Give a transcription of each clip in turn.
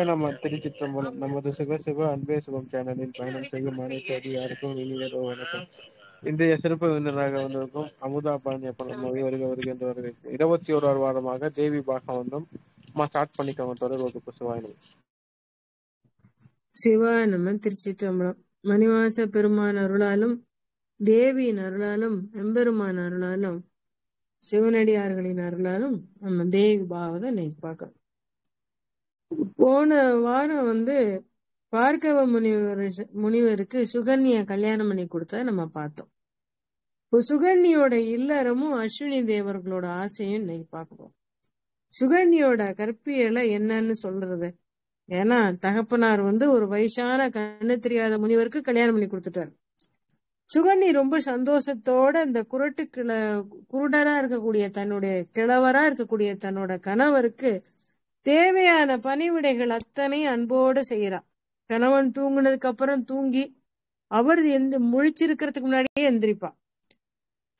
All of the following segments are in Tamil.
சிவாய நம்ம திருச்சிற்றம்பலம் நமது சிவ சிவ அன்பே சிவம் சேனலின் பயணம் செய்யும் அனைத்து அதிகாருக்கும் இனியதோ வணக்கம் இன்றைய சிறப்பு விருந்தினராக வந்திருக்கும் அமுதா பழனி அப்பளம் நோய் வருக வருகின்றவர்கள் இருபத்தி ஓராறு வாரமாக தேவி பாகம் வந்தோம் நம்ம ஸ்டார்ட் பண்ணிக்கோங்க தொடர் வகுப்பு சிவாயனம் சிவாய நம்ம திருச்சிற்றம்பலம் மணிவாச பெருமான் அருளாலும் தேவியின் அருளாலும் எம்பெருமான் அருளாலும் சிவனடியார்களின் அருளாலும் நம்ம தேவி பாவத்தை இன்னைக்கு பார்க்கறோம் போன வாரம் வந்து பார்க்கவ முனிவர் முனிவருக்கு சுகன்யா கல்யாணம் பண்ணி கொடுத்தா நம்ம பார்த்தோம் இப்போ சுகன்யோட இல்லறமும் அஸ்வினி தேவர்களோட ஆசையும் இன்னைக்கு பார்க்குறோம் சுகன்யோட கற்பியலை என்னன்னு சொல்றது ஏன்னா தகப்பனார் வந்து ஒரு வயசான கண்ணு தெரியாத முனிவருக்கு கல்யாணம் பண்ணி கொடுத்துட்டாரு சுகன்னி ரொம்ப சந்தோஷத்தோட இந்த குரட்டு கிள குருடரா இருக்கக்கூடிய தன்னுடைய கிழவரா இருக்கக்கூடிய தன்னோட கணவருக்கு தேவையான பணிவிடைகள் அத்தனை அன்போடு செய்யறா கணவன் தூங்குனதுக்கு அப்புறம் தூங்கி அவர் எந்த முழிச்சிருக்கிறதுக்கு முன்னாடியே எந்திரிப்பா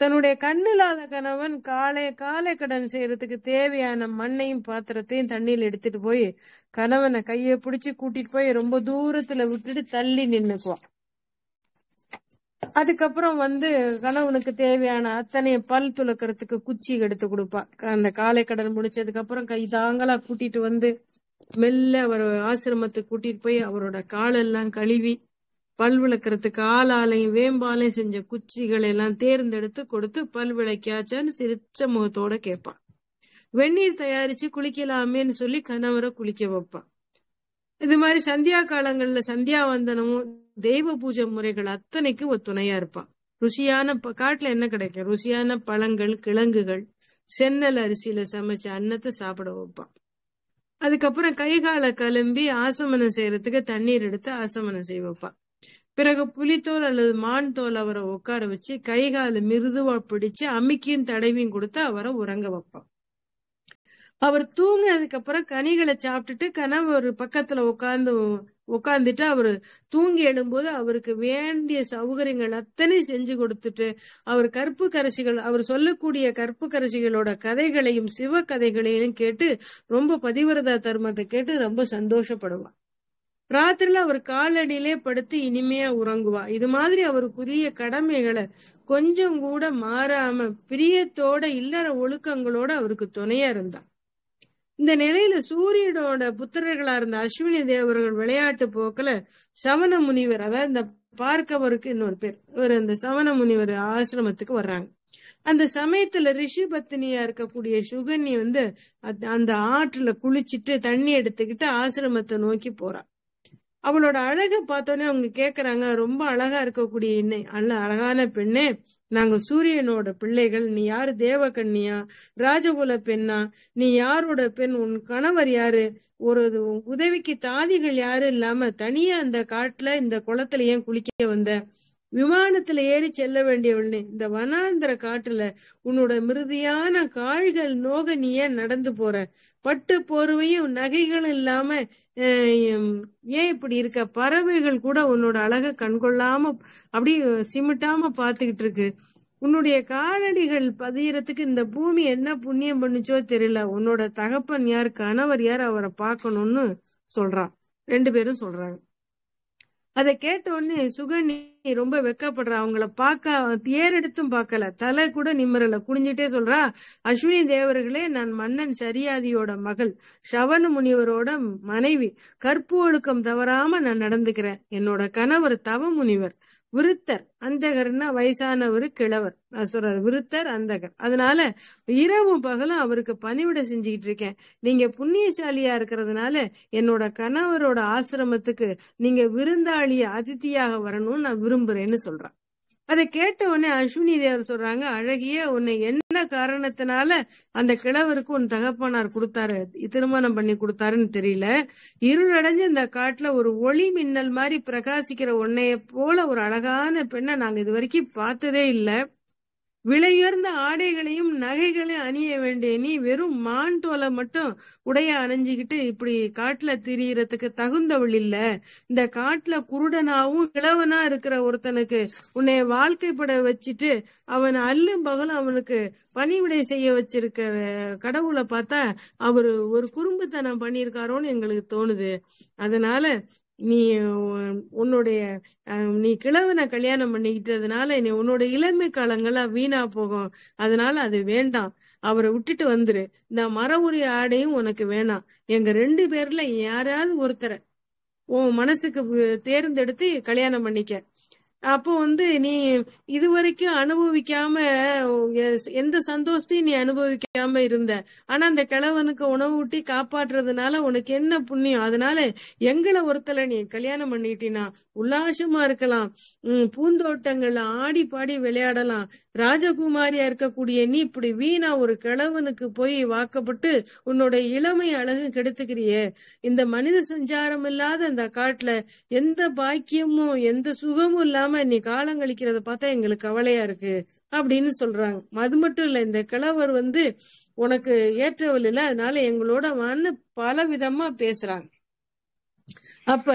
தன்னுடைய கண்ணில்லாத கணவன் காலை காலை கடன் செய்யறதுக்கு தேவையான மண்ணையும் பாத்திரத்தையும் தண்ணியில் எடுத்துட்டு போய் கணவனை கையை பிடிச்சி கூட்டிட்டு போய் ரொம்ப தூரத்துல விட்டுட்டு தள்ளி நின்னுக்குவான் அதுக்கப்புறம் வந்து கணவனுக்கு தேவையான அத்தனை பல் துளக்கிறதுக்கு குச்சி எடுத்து கொடுப்பா அந்த காலை கடன் முடிச்சதுக்கு அப்புறம் கைதாங்களா கூட்டிட்டு வந்து மெல்ல அவர் ஆசிரமத்துக்கு கூட்டிட்டு போய் அவரோட காலெல்லாம் கழுவி பல் விளக்கிறதுக்கு ஆளாலையும் வேம்பாலையும் செஞ்ச குச்சிகளை எல்லாம் தேர்ந்தெடுத்து கொடுத்து பல் விளக்கியாச்சான்னு சிரிச்ச முகத்தோட கேட்பான் வெந்நீர் தயாரிச்சு குளிக்கலாமேன்னு சொல்லி கணவரை குளிக்க வைப்பான் இது மாதிரி சந்தியா காலங்கள்ல சந்தியா வந்தனமும் தெய்வ பூஜை முறைகள் அத்தனைக்கு ஒரு துணையா இருப்பான் ருசியான காட்டுல என்ன கிடைக்கும் ருசியான பழங்கள் கிழங்குகள் சென்னல் அரிசியில சமைச்ச அன்னத்தை சாப்பிட வைப்பான் அதுக்கப்புறம் கால கிளம்பி ஆசமனம் செய்யறதுக்கு தண்ணீர் எடுத்து ஆசமனம் செய்ய வைப்பான் பிறகு புலித்தோல் அல்லது மான் தோல் அவரை உட்கார வச்சு கைகால மிருதுவா பிடிச்சு அமிக்கியும் தடவியும் கொடுத்து அவரை உறங்க வைப்பான் அவர் தூங்கினதுக்கு அப்புறம் கனிகளை சாப்பிட்டுட்டு கணவர் பக்கத்துல உட்காந்து உட்காந்துட்டு அவரு தூங்கி எழும்போது அவருக்கு வேண்டிய சௌகரியங்கள் அத்தனை செஞ்சு கொடுத்துட்டு அவர் கற்பு கரசிகள் அவர் சொல்லக்கூடிய கற்பு கரசிகளோட கதைகளையும் சிவ கதைகளையும் கேட்டு ரொம்ப பதிவிரதா தர்மத்தை கேட்டு ரொம்ப சந்தோஷப்படுவார் ராத்திரில அவர் காலடியிலே படுத்து இனிமையா உறங்குவா இது மாதிரி அவருக்குரிய கடமைகளை கொஞ்சம் கூட மாறாம பிரியத்தோட இல்லற ஒழுக்கங்களோட அவருக்கு துணையா இருந்தா இந்த நிலையில சூரியனோட புத்திரர்களா இருந்த அஸ்வினி தேவர்கள் விளையாட்டு போக்குல சவண முனிவர் அதாவது இந்த பார்க்கவருக்கு இன்னொரு பேர் இவர் அந்த சவண முனிவர் ஆசிரமத்துக்கு வர்றாங்க அந்த சமயத்துல ரிஷி பத்தினியா இருக்கக்கூடிய சுகன்னி வந்து அந்த ஆற்றுல குளிச்சுட்டு தண்ணி எடுத்துக்கிட்டு ஆசிரமத்தை நோக்கி போறா அவளோட அழகை பார்த்தோன்னே அவங்க கேக்குறாங்க ரொம்ப அழகா இருக்கக்கூடிய என்னை அல்ல அழகான பெண்ணு நாங்க சூரியனோட பிள்ளைகள் நீ யாரு கண்ணியா ராஜகுல பெண்ணா நீ யாரோட பெண் உன் கணவர் யாரு ஒரு உதவிக்கு தாதிகள் யாரு இல்லாம தனியா அந்த காட்டுல இந்த குளத்துல ஏன் குளிக்க வந்த விமானத்துல ஏறி செல்ல வேண்டியவள் இந்த வனாந்திர காட்டுல உன்னோட மிருதியான கால்கள் நோக நீ ஏன் நடந்து போற பட்டு போர்வையும் நகைகளும் இல்லாம ஏன் இப்படி இருக்க பறவைகள் கூட உன்னோட அழக கண்கொள்ளாம அப்படி சிமிட்டாம பாத்துக்கிட்டு இருக்கு உன்னுடைய காலடிகள் பதியறதுக்கு இந்த பூமி என்ன புண்ணியம் பண்ணுச்சோ தெரியல உன்னோட தகப்பன் யார் கணவர் யார் அவரை பார்க்கணும்னு சொல்றான் ரெண்டு பேரும் சொல்றாங்க அதை கேட்ட உடனே சுகன்யா ரொம்ப வெக்கப்படுற அவங்கள பார்க்க தேரெடுத்தும் பார்க்கல தலை கூட நிம்மரல குடிஞ்சிட்டே சொல்றா அஸ்வினி தேவர்களே நான் மன்னன் சரியாதியோட மகள் சவண முனிவரோட மனைவி கற்பு ஒழுக்கம் தவறாம நான் நடந்துக்கிறேன் என்னோட கணவர் தவ முனிவர் விருத்தர் அந்தகர்னா வயசானவர் கிழவர் சொல்றார் விருத்தர் அந்தகர் அதனால இரவும் பகலும் அவருக்கு பணிவிட செஞ்சுக்கிட்டு இருக்கேன் நீங்க புண்ணியசாலியா இருக்கிறதுனால என்னோட கணவரோட ஆசிரமத்துக்கு நீங்க விருந்தாளிய அதித்தியாக வரணும்னு நான் விரும்புறேன்னு சொல்றான் அதை கேட்ட உடனே அஸ்வினி தேவர் சொல்றாங்க அழகிய உன்னை என்ன காரணத்தினால அந்த கிழவருக்கு உன் தகப்பனார் கொடுத்தாரு திருமணம் பண்ணி கொடுத்தாருன்னு தெரியல இருளடைஞ்சு இந்த காட்டுல ஒரு ஒளி மின்னல் மாதிரி பிரகாசிக்கிற உன்னைய போல ஒரு அழகான பெண்ணை நாங்க இது வரைக்கும் பார்த்ததே இல்லை விலையுயர்ந்த ஆடைகளையும் நகைகளையும் அணிய வேண்டிய நீ வெறும் மான் தோலை மட்டும் உடைய அணிஞ்சுக்கிட்டு இப்படி காட்டுல திரியறதுக்கு தகுந்தவள் இல்ல இந்த காட்டுல குருடனாவும் கிழவனா இருக்கிற ஒருத்தனுக்கு உன்னை வாழ்க்கைப்பட வச்சுட்டு அவன் அல்லும் பகலும் அவனுக்கு பணிவிடை செய்ய வச்சிருக்கிற கடவுளை பார்த்தா அவரு ஒரு குறும்புத்தனம் பண்ணியிருக்காரோன்னு எங்களுக்கு தோணுது அதனால நீ உன்னுடைய நீ கிழவனை கல்யாணம் பண்ணிக்கிட்டதுனால நீ உன்னோட இளமை காலங்களா வீணா போகும் அதனால அது வேண்டாம் அவரை விட்டுட்டு வந்துரு இந்த மர உரிய ஆடையும் உனக்கு வேணாம் எங்க ரெண்டு பேர்ல யாராவது ஒருத்தரை உன் மனசுக்கு தேர்ந்தெடுத்து கல்யாணம் பண்ணிக்க அப்போ வந்து நீ இது வரைக்கும் அனுபவிக்காம எந்த சந்தோஷத்தையும் நீ அனுபவிக்காம இருந்த ஆனா அந்த கிழவனுக்கு உணவு ஊட்டி காப்பாற்றுறதுனால உனக்கு என்ன புண்ணியம் அதனால எங்களை ஒருத்தலை நீ கல்யாணம் பண்ணிட்டினா உல்லாசமா இருக்கலாம் உம் பூந்தோட்டங்கள்ல ஆடி பாடி விளையாடலாம் ராஜகுமாரியா இருக்கக்கூடிய நீ இப்படி வீணா ஒரு கிழவனுக்கு போய் வாக்கப்பட்டு உன்னோட இளமை அழகு கெடுத்துக்கிறியே இந்த மனித சஞ்சாரம் இல்லாத அந்த காட்டுல எந்த பாக்கியமும் எந்த சுகமும் இல்லாம இல்லாம இன்னைக்கு காலம் கழிக்கிறத பார்த்தா எங்களுக்கு கவலையா இருக்கு அப்படின்னு சொல்றாங்க அது மட்டும் இல்ல இந்த கிழவர் வந்து உனக்கு ஏற்றவள் இல்லை அதனால எங்களோட வான்னு பல விதமா பேசுறாங்க அப்ப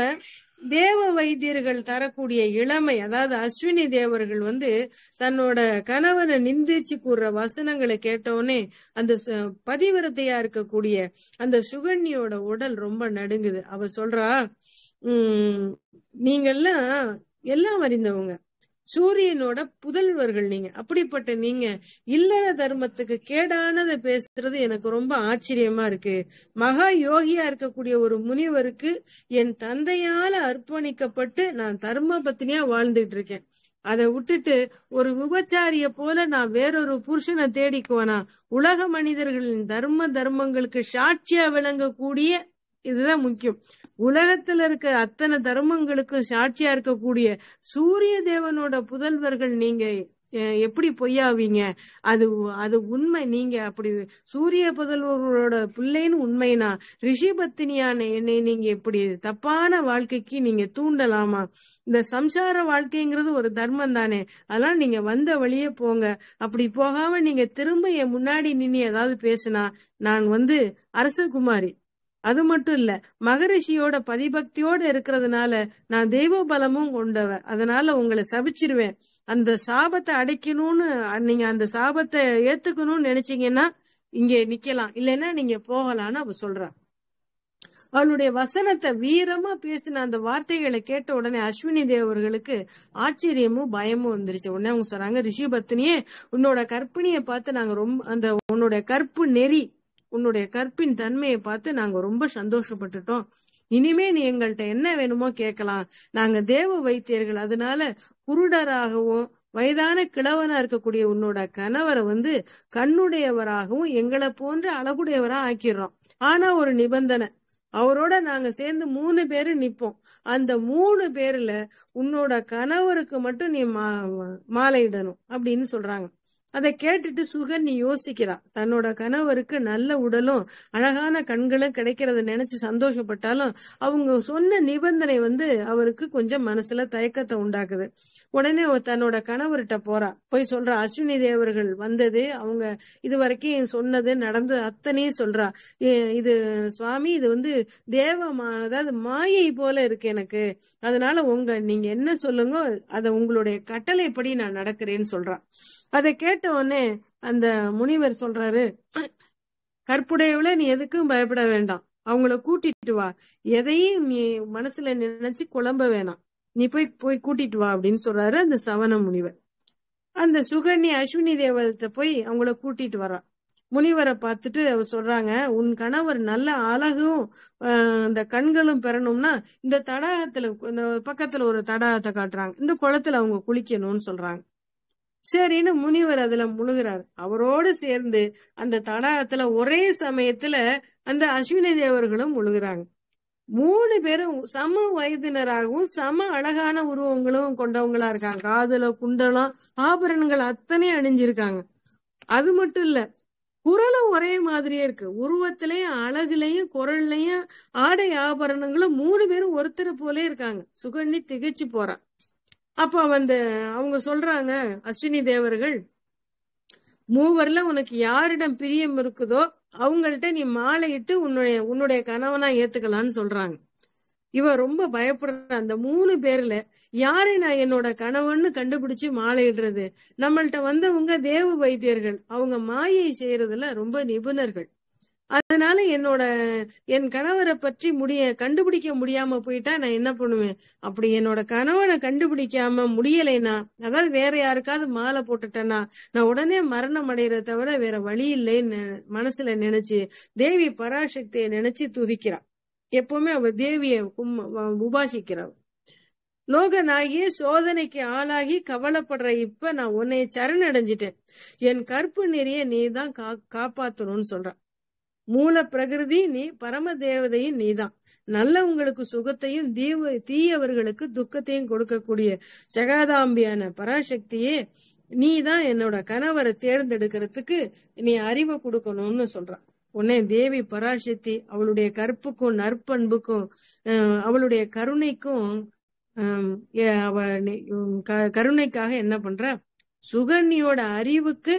தேவ வைத்தியர்கள் தரக்கூடிய இளமை அதாவது அஸ்வினி தேவர்கள் வந்து தன்னோட கணவனை நிந்திச்சு கூறுற வசனங்களை கேட்டோடனே அந்த பதிவிரத்தையா இருக்கக்கூடிய அந்த சுகன்யோட உடல் ரொம்ப நடுங்குது அவ சொல்றா உம் நீங்கள்லாம் எல்லாம் அறிந்தவங்க சூரியனோட புதல்வர்கள் நீங்க அப்படிப்பட்ட நீங்க இல்லற தர்மத்துக்கு கேடானதை பேசுறது எனக்கு ரொம்ப ஆச்சரியமா இருக்கு மகா யோகியா இருக்கக்கூடிய ஒரு முனிவருக்கு என் தந்தையால அர்ப்பணிக்கப்பட்டு நான் தர்ம பத்தினியா வாழ்ந்துட்டு இருக்கேன் அதை விட்டுட்டு ஒரு விபச்சாரிய போல நான் வேறொரு புருஷனை தேடிக்குவனா உலக மனிதர்களின் தர்ம தர்மங்களுக்கு சாட்சியா விளங்கக்கூடிய இதுதான் முக்கியம் உலகத்துல இருக்க அத்தனை தர்மங்களுக்கும் சாட்சியா இருக்கக்கூடிய சூரிய தேவனோட புதல்வர்கள் நீங்க எப்படி பொய்யாவீங்க அது அது உண்மை நீங்க அப்படி சூரிய புதல்வர்களோட பிள்ளைன்னு உண்மைனா ரிஷி பத்தினியான என்னை நீங்க இப்படி தப்பான வாழ்க்கைக்கு நீங்க தூண்டலாமா இந்த சம்சார வாழ்க்கைங்கிறது ஒரு தர்மம் தானே அதெல்லாம் நீங்க வந்த வழியே போங்க அப்படி போகாம நீங்க திரும்ப என் முன்னாடி நின்று ஏதாவது பேசுனா நான் வந்து அரசகுமாரி அது மட்டும் இல்ல மகரிஷியோட பதிபக்தியோட இருக்கிறதுனால நான் தெய்வ பலமும் கொண்டவன் அதனால உங்களை சபிச்சிருவேன் அந்த சாபத்தை அடைக்கணும்னு நீங்க அந்த சாபத்தை ஏத்துக்கணும்னு நினைச்சீங்கன்னா இங்க நிக்கலாம் இல்லைன்னா நீங்க போகலாம்னு அவ சொல்றா அவளுடைய வசனத்தை வீரமா பேசின அந்த வார்த்தைகளை கேட்ட உடனே அஸ்வினி தேவர்களுக்கு ஆச்சரியமும் பயமும் வந்துருச்சு உடனே அவங்க சொல்றாங்க ரிஷி பத்தினியே உன்னோட கற்பிணியை பார்த்து நாங்க ரொம்ப அந்த உன்னோட கற்பு நெறி உன்னுடைய கற்பின் தன்மையை பார்த்து நாங்க ரொம்ப சந்தோஷப்பட்டுட்டோம் இனிமே நீ எங்கள்கிட்ட என்ன வேணுமோ கேட்கலாம் நாங்க தேவ வைத்தியர்கள் அதனால குருடராகவும் வயதான கிழவனா இருக்கக்கூடிய உன்னோட கணவரை வந்து கண்ணுடையவராகவும் எங்களை போன்ற அழகுடையவரா ஆக்கிடுறோம் ஆனா ஒரு நிபந்தனை அவரோட நாங்க சேர்ந்து மூணு பேரு நிப்போம் அந்த மூணு பேர்ல உன்னோட கணவருக்கு மட்டும் நீ மா மாலையிடணும் அப்படின்னு சொல்றாங்க அதை கேட்டுட்டு சுகன் நீ யோசிக்கிறான் தன்னோட கணவருக்கு நல்ல உடலும் அழகான கண்களும் கிடைக்கிறத நினைச்சு சந்தோஷப்பட்டாலும் அவங்க சொன்ன நிபந்தனை வந்து அவருக்கு கொஞ்சம் மனசுல தயக்கத்தை உண்டாக்குது உடனே தன்னோட கணவர்கிட்ட போறா போய் சொல்றா அஸ்வினி தேவர்கள் வந்தது அவங்க இது வரைக்கும் சொன்னது நடந்தது அத்தனையும் சொல்றா இது சுவாமி இது வந்து தேவ அதாவது மாயை போல இருக்கு எனக்கு அதனால உங்க நீங்க என்ன சொல்லுங்க அதை உங்களுடைய கட்டளைப்படி நான் நடக்கிறேன்னு சொல்றான் அதை கேட்ட உடனே அந்த முனிவர் சொல்றாரு கற்புடையவள நீ எதுக்கும் பயப்பட வேண்டாம் அவங்கள கூட்டிட்டு வா எதையும் நீ மனசுல நினைச்சு குழம்ப வேணாம் நீ போய் போய் கூட்டிட்டு வா அப்படின்னு சொல்றாரு அந்த சவண முனிவர் அந்த சுகன்னி அஸ்வினி தேவத்தை போய் அவங்கள கூட்டிட்டு வரா முனிவரை பார்த்துட்டு அவர் சொல்றாங்க உன் கணவர் நல்ல அழகும் இந்த கண்களும் பெறணும்னா இந்த தடாகத்துல இந்த பக்கத்துல ஒரு தடாகத்தை காட்டுறாங்க இந்த குளத்துல அவங்க குளிக்கணும்னு சொல்றாங்க சரின்னு முனிவர் அதுல முழுகிறார் அவரோடு சேர்ந்து அந்த தடாகத்துல ஒரே சமயத்துல அந்த அஸ்வினி தேவர்களும் முழுகிறாங்க மூணு பேரும் சம வயதினராகவும் சம அழகான உருவங்களும் கொண்டவங்களா இருக்காங்க காதுல குண்டலம் ஆபரணங்கள் அத்தனை அணிஞ்சிருக்காங்க அது மட்டும் இல்ல குரலும் ஒரே மாதிரியே இருக்கு உருவத்திலையும் அழகுலையும் குரல்லையும் ஆடை ஆபரணங்களும் மூணு பேரும் ஒருத்தர் போலே இருக்காங்க சுகண்ணி திகைச்சு போறான் அப்ப அந்த அவங்க சொல்றாங்க அஸ்வினி தேவர்கள் மூவர்ல உனக்கு யாரிடம் பிரியம் இருக்குதோ அவங்கள்ட்ட நீ மாலையிட்டு உன்னுடைய உன்னுடைய கணவனா ஏத்துக்கலான்னு சொல்றாங்க இவ ரொம்ப பயப்படுற அந்த மூணு பேர்ல யாரை நான் என்னோட கணவன்னு கண்டுபிடிச்சு மாலையிடுறது நம்மள்ட்ட வந்தவங்க தேவ வைத்தியர்கள் அவங்க மாயை செய்யறதுல ரொம்ப நிபுணர்கள் அதனால என்னோட என் கணவரை பற்றி முடிய கண்டுபிடிக்க முடியாம போயிட்டா நான் என்ன பண்ணுவேன் அப்படி என்னோட கணவனை கண்டுபிடிக்காம முடியலைனா அதாவது வேற யாருக்காவது மாலை போட்டுட்டேன்னா நான் உடனே மரணம் அடைகிறத தவிர வேற வழி இல்லைன்னு மனசுல நினைச்சு தேவி பராசக்தியை நினைச்சு துதிக்கிறான் எப்பவுமே அவ தேவிய லோக லோகனாகிய சோதனைக்கு ஆளாகி கவலைப்படுற இப்ப நான் உன்னை சரணடைஞ்சிட்டேன் என் கற்பு நெறிய நீ தான் கா காப்பாத்தணும்னு சொல்றான் மூல பிரகிருதி நீ பரம தேவதையும் நீதான் நல்லவங்களுக்கு சுகத்தையும் தீவ தீயவர்களுக்கு துக்கத்தையும் கொடுக்கக்கூடிய ஜெகாதாம்பியான பராசக்தியே நீ தான் என்னோட கணவரை தேர்ந்தெடுக்கிறதுக்கு நீ அறிவை கொடுக்கணும்னு சொல்றான் உன்னே தேவி பராசக்தி அவளுடைய கற்புக்கும் நற்பண்புக்கும் அவளுடைய கருணைக்கும் கருணைக்காக என்ன பண்ற சுகன்யோட அறிவுக்கு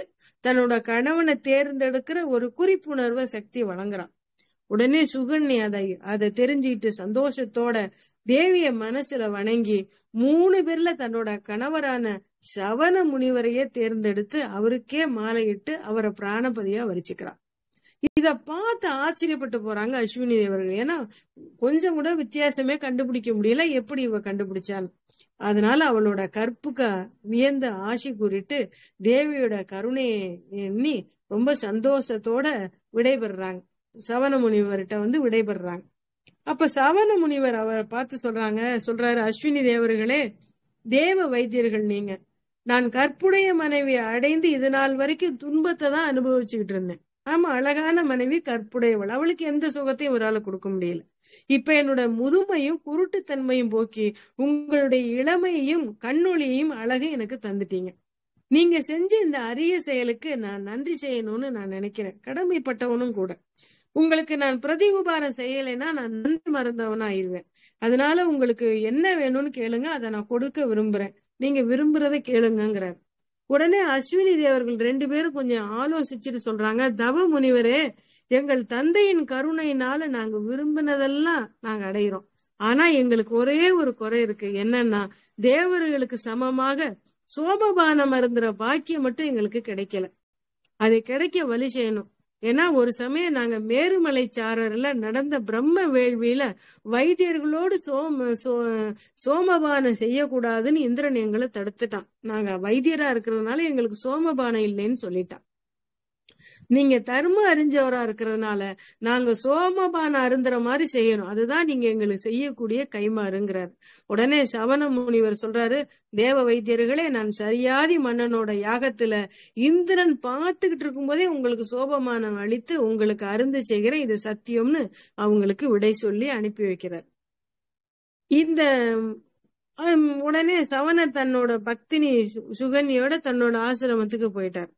தன்னோட கணவனை தேர்ந்தெடுக்கிற ஒரு குறிப்புணர்வு சக்தி வழங்குறான் உடனே சுகன்னி அதை அதை தெரிஞ்சுக்கிட்டு சந்தோஷத்தோட தேவிய மனசுல வணங்கி மூணு பேர்ல தன்னோட கணவரான சவண முனிவரையே தேர்ந்தெடுத்து அவருக்கே மாலையிட்டு அவரை பிராணபதியா வரிச்சுக்கிறான் இத பார்த்து ஆச்சரியப்பட்டு போறாங்க அஸ்வினி தேவர்கள் ஏன்னா கொஞ்சம் கூட வித்தியாசமே கண்டுபிடிக்க முடியல எப்படி இவ கண்டுபிடிச்சாள் அதனால அவளோட கற்புக்க வியந்த ஆசி கூறிட்டு தேவியோட கருணையை எண்ணி ரொம்ப சந்தோஷத்தோட விடைபெறாங்க சவண முனிவர்கிட்ட வந்து விடைபெறாங்க அப்ப சவண முனிவர் அவரை பார்த்து சொல்றாங்க சொல்றாரு அஸ்வினி தேவர்களே தேவ வைத்தியர்கள் நீங்க நான் கற்புடைய மனைவி அடைந்து இது நாள் வரைக்கும் துன்பத்தை தான் அனுபவிச்சுக்கிட்டு இருந்தேன் ஆமா அழகான மனைவி கற்புடையவள் அவளுக்கு எந்த சுகத்தையும் ஒரு கொடுக்க முடியல இப்ப என்னோட முதுமையும் குருட்டுத்தன்மையும் போக்கி உங்களுடைய இளமையையும் கண்ணொழியையும் அழகை எனக்கு தந்துட்டீங்க நீங்க செஞ்ச இந்த அரிய செயலுக்கு நான் நன்றி செய்யணும்னு நான் நினைக்கிறேன் கடமைப்பட்டவனும் கூட உங்களுக்கு நான் பிரதி உபாரம் செய்யலைன்னா நான் நன்றி மறந்தவனா ஆயிடுவேன் அதனால உங்களுக்கு என்ன வேணும்னு கேளுங்க அதை நான் கொடுக்க விரும்புறேன் நீங்க விரும்புறதை கேளுங்கிறார் உடனே அஸ்வினி தேவர்கள் ரெண்டு பேரும் கொஞ்சம் ஆலோசிச்சுட்டு சொல்றாங்க தவ முனிவரே எங்கள் தந்தையின் கருணையினால நாங்க விரும்பினதெல்லாம் நாங்க அடையிறோம் ஆனா எங்களுக்கு ஒரே ஒரு குறை இருக்கு என்னன்னா தேவர்களுக்கு சமமாக சோபபானம் மருந்துற பாக்கியம் மட்டும் எங்களுக்கு கிடைக்கல அதை கிடைக்க வழி செய்யணும் ஏன்னா ஒரு சமயம் நாங்க மேருமலை சாரர்ல நடந்த பிரம்ம வேள்வியில வைத்தியர்களோடு சோம சோ சோமபானம் செய்யக்கூடாதுன்னு இந்திரன் எங்களை தடுத்துட்டான் நாங்க வைத்தியரா இருக்கிறதுனால எங்களுக்கு சோமபானம் இல்லைன்னு சொல்லிட்டான் நீங்க தர்ம அறிஞ்சவரா இருக்கிறதுனால நாங்க சோமபான அருந்துற மாதிரி செய்யணும் அதுதான் நீங்க எங்களுக்கு செய்யக்கூடிய கைமாறுங்கிறார் உடனே சவண முனிவர் சொல்றாரு தேவ வைத்தியர்களே நான் சரியாதி மன்னனோட யாகத்துல இந்திரன் பார்த்துக்கிட்டு இருக்கும் போதே உங்களுக்கு சோபமானம் அளித்து உங்களுக்கு அருந்து செய்கிறேன் இது சத்தியம்னு அவங்களுக்கு விடை சொல்லி அனுப்பி வைக்கிறார் இந்த உடனே சவண தன்னோட பக்தினி சுகன்யோட தன்னோட ஆசிரமத்துக்கு போயிட்டார்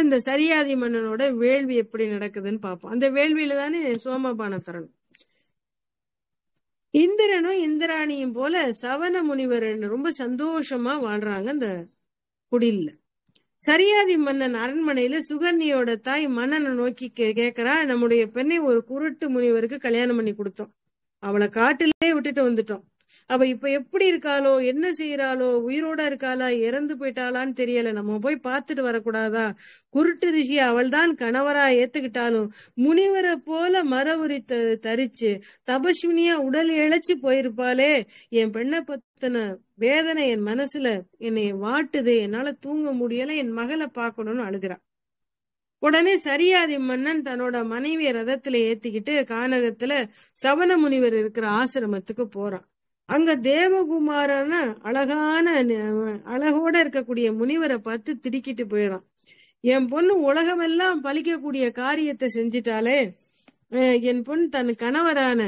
இந்த சரியாதி மன்னனோட வேள்வி எப்படி நடக்குதுன்னு பார்ப்போம் அந்த வேள்வியில தானே தரணும் இந்திரனும் இந்திராணியும் போல சவண முனிவர் ரொம்ப சந்தோஷமா வாழ்றாங்க அந்த குடில்ல சரியாதி மன்னன் அரண்மனையில சுகன்னியோட தாய் மன்னனை நோக்கி கேக்குறா நம்முடைய பெண்ணை ஒரு குருட்டு முனிவருக்கு கல்யாணம் பண்ணி கொடுத்தோம் அவளை காட்டிலே விட்டுட்டு வந்துட்டோம் அவ இப்ப எப்படி இருக்காளோ என்ன செய்யறாளோ உயிரோட இருக்காளா இறந்து போயிட்டாளான்னு தெரியல நம்ம போய் பார்த்துட்டு வரக்கூடாதா குருட்டு ரிஷி அவள் தான் கணவரா ஏத்துக்கிட்டாலும் முனிவரை போல மரவுரி தரிச்சு தபஸ்வினியா உடல் இழைச்சு போயிருப்பாளே என் பெண்ணை பத்தின வேதனை என் மனசுல என்னை வாட்டுது என்னால தூங்க முடியல என் மகளை பார்க்கணும்னு அழுகிறா உடனே சரியாதி மன்னன் தன்னோட மனைவியை ரதத்துல ஏத்திக்கிட்டு கானகத்துல சவன முனிவர் இருக்கிற ஆசிரமத்துக்கு போறான் அங்க தேவகுமாரான அழகான அழகோட இருக்கக்கூடிய முனிவரை பார்த்து திடுக்கிட்டு போயிடான் என் பொண்ணு உலகமெல்லாம் பழிக்கக்கூடிய காரியத்தை செஞ்சிட்டாலே என் பொண்ணு தன் கணவரான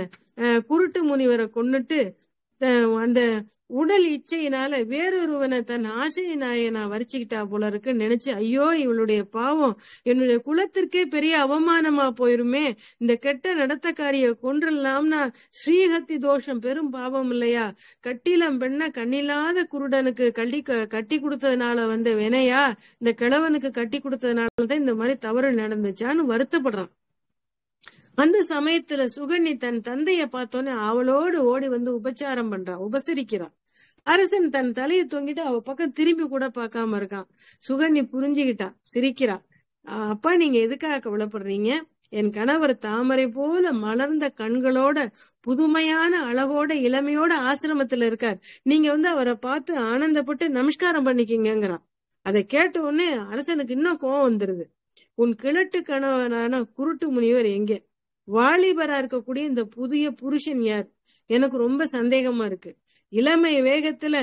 குருட்டு முனிவரை கொண்டுட்டு அந்த உடல் இச்சையினால வேறொருவனை தன் ஆசையினாய நான் வரிச்சுக்கிட்டா போல இருக்கு நினைச்சு ஐயோ இவளுடைய பாவம் என்னுடைய குலத்திற்கே பெரிய அவமானமா போயிருமே இந்த கெட்ட நடத்தக்காரிய கொன்றலாம்னா ஸ்ரீஹத்தி தோஷம் பெரும் பாவம் இல்லையா கட்டிலம் பெண்ண கண்ணில்லாத குருடனுக்கு கட்டி கட்டி கொடுத்ததுனால வந்த வினையா இந்த கிழவனுக்கு கட்டி கொடுத்ததுனாலதான் இந்த மாதிரி தவறு நடந்துச்சான்னு வருத்தப்படுறான் அந்த சமயத்துல சுகன்னி தன் தந்தைய பார்த்தோன்னே அவளோடு ஓடி வந்து உபச்சாரம் பண்றா உபசரிக்கிறான் அரசன் தன் தலையை தொங்கிட்டு அவ பக்கம் திரும்பி கூட பார்க்காம இருக்கான் சுகன்னி புரிஞ்சுகிட்டா சிரிக்கிறா அப்பா நீங்க எதுக்காக கவலைப்படுறீங்க என் கணவர் தாமரை போல மலர்ந்த கண்களோட புதுமையான அழகோட இளமையோட ஆசிரமத்துல இருக்கார் நீங்க வந்து அவரை பார்த்து ஆனந்தப்பட்டு நமஸ்காரம் பண்ணிக்கிங்கிறான் அதை கேட்ட உடனே அரசனுக்கு இன்னும் கோவம் வந்துருது உன் கிழட்டு கணவனான குருட்டு முனிவர் எங்கே வாலிபரா இருக்கக்கூடிய இந்த புதிய புருஷன் யார் எனக்கு ரொம்ப சந்தேகமா இருக்கு இளமை வேகத்துல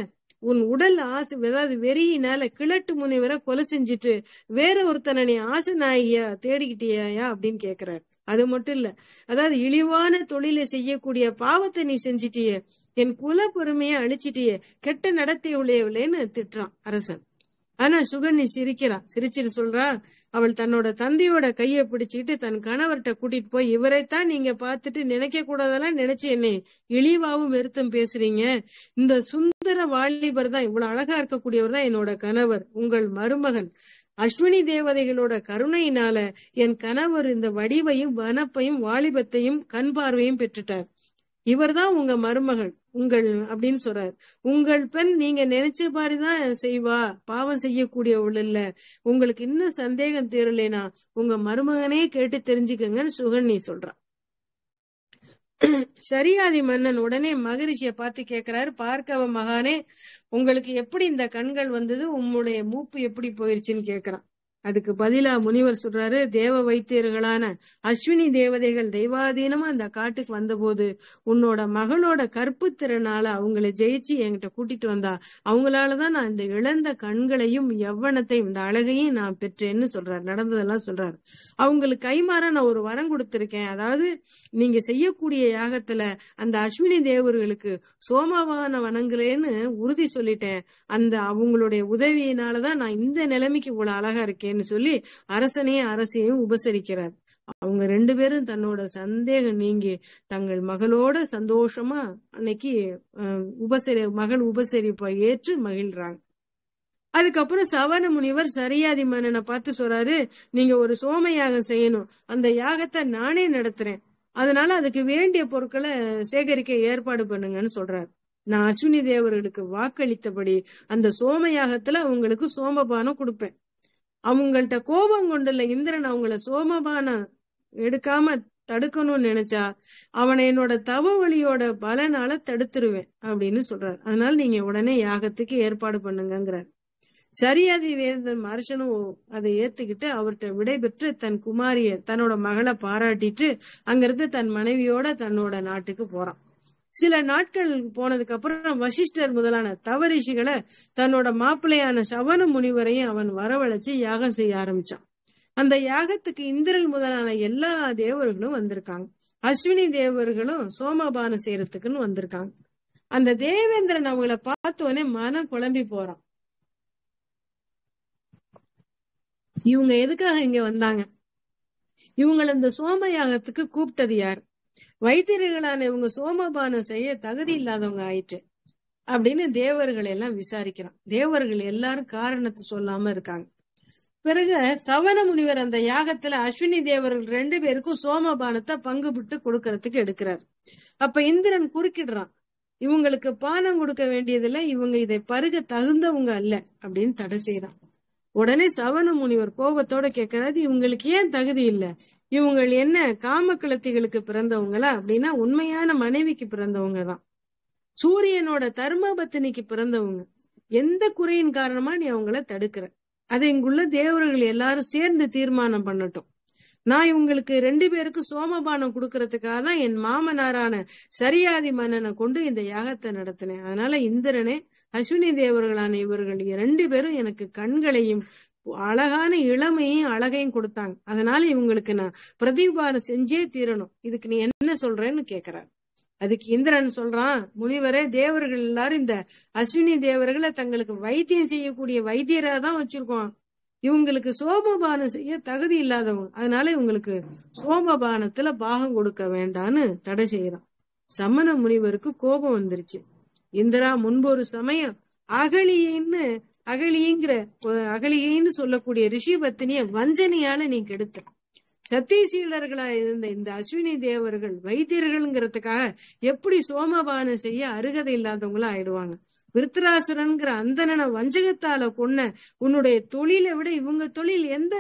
உன் உடல் ஆசை அதாவது வெறியினால கிழட்டு முனைவரை கொலை செஞ்சுட்டு வேற ஒருத்தன நீ ஆசை நாயியா தேடிக்கிட்டியாயா அப்படின்னு கேக்குறாரு அது மட்டும் இல்ல அதாவது இழிவான தொழிலை செய்யக்கூடிய பாவத்தை நீ செஞ்சிட்டிய என் குல பொறுமையை அழிச்சிட்டிய கெட்ட நடத்தை உள்ளேன்னு திட்டுறான் அரசன் ஆனா சுகன்யை சிரிக்கிறா சிரிச்சிட்டு சொல்றா அவள் தன்னோட தந்தையோட கைய பிடிச்சுக்கிட்டு தன் கணவர்கிட்ட கூட்டிட்டு போய் இவரைத்தான் நீங்க பாத்துட்டு நினைக்க கூடாதெல்லாம் நினைச்சு என்னை இழிவாவும் வெறுத்தும் பேசுறீங்க இந்த சுந்தர வாலிபர் தான் இவ்வளவு அழகா இருக்கக்கூடியவர் தான் என்னோட கணவர் உங்கள் மருமகன் அஸ்வினி தேவதைகளோட கருணையினால என் கணவர் இந்த வடிவையும் வனப்பையும் வாலிபத்தையும் கண் பார்வையும் பெற்றுட்டார் இவர்தான் உங்க மருமகள் உங்கள் அப்படின்னு சொல்றாரு உங்கள் பெண் நீங்க நினைச்ச மாதிரிதான் செய்வா பாவம் செய்யக்கூடிய உள்ள உங்களுக்கு இன்னும் சந்தேகம் தீரலைனா உங்க மருமகனே கேட்டு தெரிஞ்சுக்கங்கன்னு நீ சொல்றான் சரியாதி மன்னன் உடனே மகரிஷிய பார்த்து கேக்குறாரு பார்க்கவ மகானே உங்களுக்கு எப்படி இந்த கண்கள் வந்தது உம்முடைய மூப்பு எப்படி போயிருச்சுன்னு கேக்குறான் அதுக்கு பதிலா முனிவர் சொல்றாரு தேவ வைத்தியர்களான அஸ்வினி தேவதைகள் தெய்வாதீனமா அந்த காட்டுக்கு வந்தபோது உன்னோட மகளோட கற்பு திறனால அவங்கள ஜெயிச்சு என்கிட்ட கூட்டிட்டு வந்தா அவங்களாலதான் நான் இந்த இழந்த கண்களையும் எவ்வனத்தையும் இந்த அழகையும் நான் பெற்றேன்னு சொல்றாரு நடந்ததெல்லாம் சொல்றாரு அவங்களுக்கு கைமாற நான் ஒரு வரம் கொடுத்திருக்கேன் அதாவது நீங்க செய்யக்கூடிய யாகத்துல அந்த அஸ்வினி தேவர்களுக்கு சோமவான வணங்குறேன்னு உறுதி சொல்லிட்டேன் அந்த அவங்களுடைய உதவியினாலதான் நான் இந்த நிலைமைக்கு இவ்வளவு அழகா இருக்கேன் அப்படின்னு சொல்லி அரசனையும் அரசியையும் உபசரிக்கிறார் அவங்க ரெண்டு பேரும் தன்னோட சந்தேகம் நீங்கி தங்கள் மகளோட சந்தோஷமா அன்னைக்கு உபசரி மகள் உபசரிப்பை ஏற்று மகிழ்றாங்க அதுக்கப்புறம் சவண முனிவர் சரியாதி மன்னனை பார்த்து சொல்றாரு நீங்க ஒரு சோம யாகம் செய்யணும் அந்த யாகத்தை நானே நடத்துறேன் அதனால அதுக்கு வேண்டிய பொருட்களை சேகரிக்க ஏற்பாடு பண்ணுங்கன்னு சொல்றாரு நான் அஸ்வினி தேவர்களுக்கு வாக்களித்தபடி அந்த சோம யாகத்துல உங்களுக்கு சோமபானம் கொடுப்பேன் அவங்கள்ட்ட கோபம் கொண்டுள்ள இந்திரன் அவங்கள சோமபான எடுக்காம தடுக்கணும்னு நினைச்சா அவனை என்னோட தவ வழியோட பலனால தடுத்துருவேன் அப்படின்னு சொல்றாரு அதனால நீங்க உடனே யாகத்துக்கு ஏற்பாடு பண்ணுங்கிறார் சரியாதி வேந்தன் மர்ஷனும் அதை ஏத்துக்கிட்டு அவர்கிட்ட விடைபெற்று தன் குமாரிய தன்னோட மகளை பாராட்டிட்டு அங்கிருந்து தன் மனைவியோட தன்னோட நாட்டுக்கு போறான் சில நாட்கள் போனதுக்கு அப்புறம் வசிஷ்டர் முதலான தவரிஷிகளை தன்னோட மாப்பிள்ளையான சவன முனிவரையும் அவன் வரவழைச்சு யாகம் செய்ய ஆரம்பிச்சான் அந்த யாகத்துக்கு இந்திரன் முதலான எல்லா தேவர்களும் வந்திருக்காங்க அஸ்வினி தேவர்களும் சோமபானம் செய்யறதுக்குன்னு வந்திருக்காங்க அந்த தேவேந்திரன் அவங்கள பார்த்தோன்னே மனம் குழம்பி போறான் இவங்க எதுக்காக இங்க வந்தாங்க இவங்களை இந்த சோம யாகத்துக்கு கூப்பிட்டது யார் வைத்தியர்களான இவங்க சோமபானம் செய்ய தகுதி இல்லாதவங்க ஆயிட்டு அப்படின்னு தேவர்கள் எல்லாம் விசாரிக்கிறான் தேவர்கள் எல்லாரும் காரணத்தை சொல்லாம இருக்காங்க பிறகு சவண முனிவர் அந்த யாகத்துல அஸ்வினி தேவர்கள் ரெண்டு பேருக்கும் சோமபானத்தை பங்கு விட்டு கொடுக்கறதுக்கு எடுக்கிறார் அப்ப இந்திரன் குறுக்கிடுறான் இவங்களுக்கு பானம் கொடுக்க வேண்டியதுல இவங்க இதை பருக தகுந்தவங்க அல்ல அப்படின்னு தடை செய்யறான் உடனே சவண முனிவர் கோபத்தோட கேட்கறாரு இவங்களுக்கு ஏன் தகுதி இல்லை இவங்கள் என்ன காமக்கிளத்திகளுக்கு பிறந்தவங்களா அப்படின்னா உண்மையான மனைவிக்கு பிறந்தவங்க தான் சூரியனோட தர்மபத்தினிக்கு பிறந்தவங்க எந்த குறையின் காரணமா நீ அவங்கள தடுக்கிற அதை இங்குள்ள தேவர்கள் எல்லாரும் சேர்ந்து தீர்மானம் பண்ணட்டும் நான் இவங்களுக்கு ரெண்டு பேருக்கு சோமபானம் கொடுக்கறதுக்காக தான் என் மாமனாரான சரியாதி மன்னனை கொண்டு இந்த யாகத்தை நடத்தினேன் அதனால இந்திரனே அஸ்வினி தேவர்களான இவர்கள் ரெண்டு பேரும் எனக்கு கண்களையும் அழகான இளமையும் அழகையும் கொடுத்தாங்க அதனால இவங்களுக்கு நான் பிரதிபாரம் செஞ்சே தீரணும் இதுக்கு நீ என்ன சொல்றேன்னு கேக்குறாரு அதுக்கு இந்திரன் சொல்றான் முனிவரே தேவர்கள் எல்லாரும் இந்த அஸ்வினி தேவர்களை தங்களுக்கு வைத்தியம் செய்யக்கூடிய வைத்தியரா தான் வச்சிருக்கோம் இவங்களுக்கு சோமபானம் செய்ய தகுதி இல்லாதவங்க அதனால இவங்களுக்கு சோமபானத்துல பாகம் கொடுக்க வேண்டான்னு தடை செய்யறான் சமண முனிவருக்கு கோபம் வந்துருச்சு இந்திரா முன்பொரு சமயம் அகழியின்னு அகலிங்கிற அகலியைன்னு சொல்லக்கூடிய ரிஷி பத்தினிய வஞ்சனையால நீ கெடுத்த சத்தியசீலர்களா இருந்த இந்த அஸ்வினி தேவர்கள் வைத்தியர்கள்ங்கிறதுக்காக எப்படி சோமபானம் செய்ய அருகதை இல்லாதவங்களா ஆயிடுவாங்க விருத்தராசுரன்கிற அந்தனனை வஞ்சகத்தால கொன்ன உன்னுடைய தொழிலை விட இவங்க தொழில் எந்த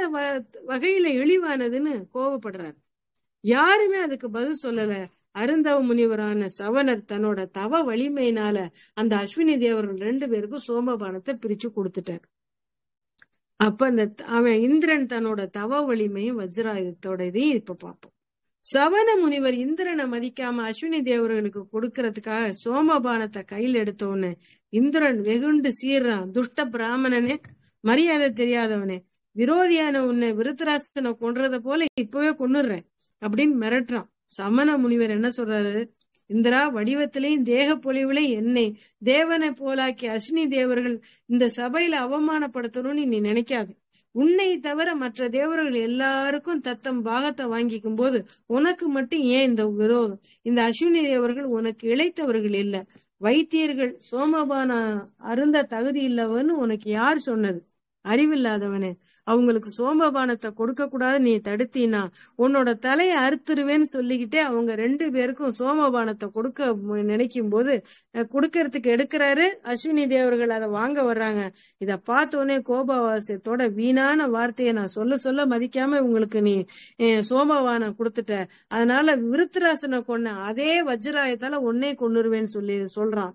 வகையில இழிவானதுன்னு கோவப்படுறாரு யாருமே அதுக்கு பதில் சொல்லல அருந்தவ முனிவரான சவனர் தன்னோட தவ வலிமையினால அந்த அஸ்வினி தேவர்கள் ரெண்டு பேருக்கும் சோமபானத்தை பிரிச்சு கொடுத்துட்டார் அப்ப அந்த அவன் இந்திரன் தன்னோட தவ வலிமையும் வஜ்ராயுதத்தோட இதையும் இப்ப பார்ப்போம் சவண முனிவர் இந்திரனை மதிக்காம அஸ்வினி தேவர்களுக்கு கொடுக்கறதுக்காக சோமபானத்தை கையில் எடுத்தவனே இந்திரன் வெகுண்டு சீர்றான் துஷ்ட பிராமணனே மரியாதை தெரியாதவனே விரோதியான உன்னை விருத்தராசனை கொன்றதை போல இப்பவே கொண்டுடுறேன் அப்படின்னு மிரட்டுறான் சமண முனிவர் என்ன சொல்றாரு இந்திரா வடிவத்திலையும் தேக பொலிவுலையும் என்னை தேவனை போலாக்கி அஸ்னி தேவர்கள் இந்த சபையில அவமானப்படுத்தணும்னு நீ நினைக்காது உன்னை தவிர மற்ற தேவர்கள் எல்லாருக்கும் தத்தம் பாகத்தை வாங்கிக்கும் போது உனக்கு மட்டும் ஏன் இந்த விரோதம் இந்த அஸ்வினி தேவர்கள் உனக்கு இழைத்தவர்கள் இல்ல வைத்தியர்கள் சோமபான அருந்த தகுதி இல்லவன்னு உனக்கு யார் சொன்னது அறிவில்லாதவனே அவங்களுக்கு சோமபானத்தை கொடுக்க கூடாது நீ தடுத்தீனா உன்னோட தலையை அறுத்துருவேன்னு சொல்லிக்கிட்டே அவங்க ரெண்டு பேருக்கும் சோமபானத்தை கொடுக்க நினைக்கும் போது கொடுக்கறதுக்கு எடுக்கிறாரு அஸ்வினி தேவர்கள் அதை வாங்க வர்றாங்க இத பார்த்தோன்னே கோபாவாசியத்தோட வீணான வார்த்தையை நான் சொல்ல சொல்ல மதிக்காம இவங்களுக்கு நீ சோமபானம் கொடுத்துட்ட அதனால விருத்தராசனை கொன்ன அதே வஜ்ராயத்தால உன்னே கொண்டுருவேன்னு சொல்லி சொல்றான்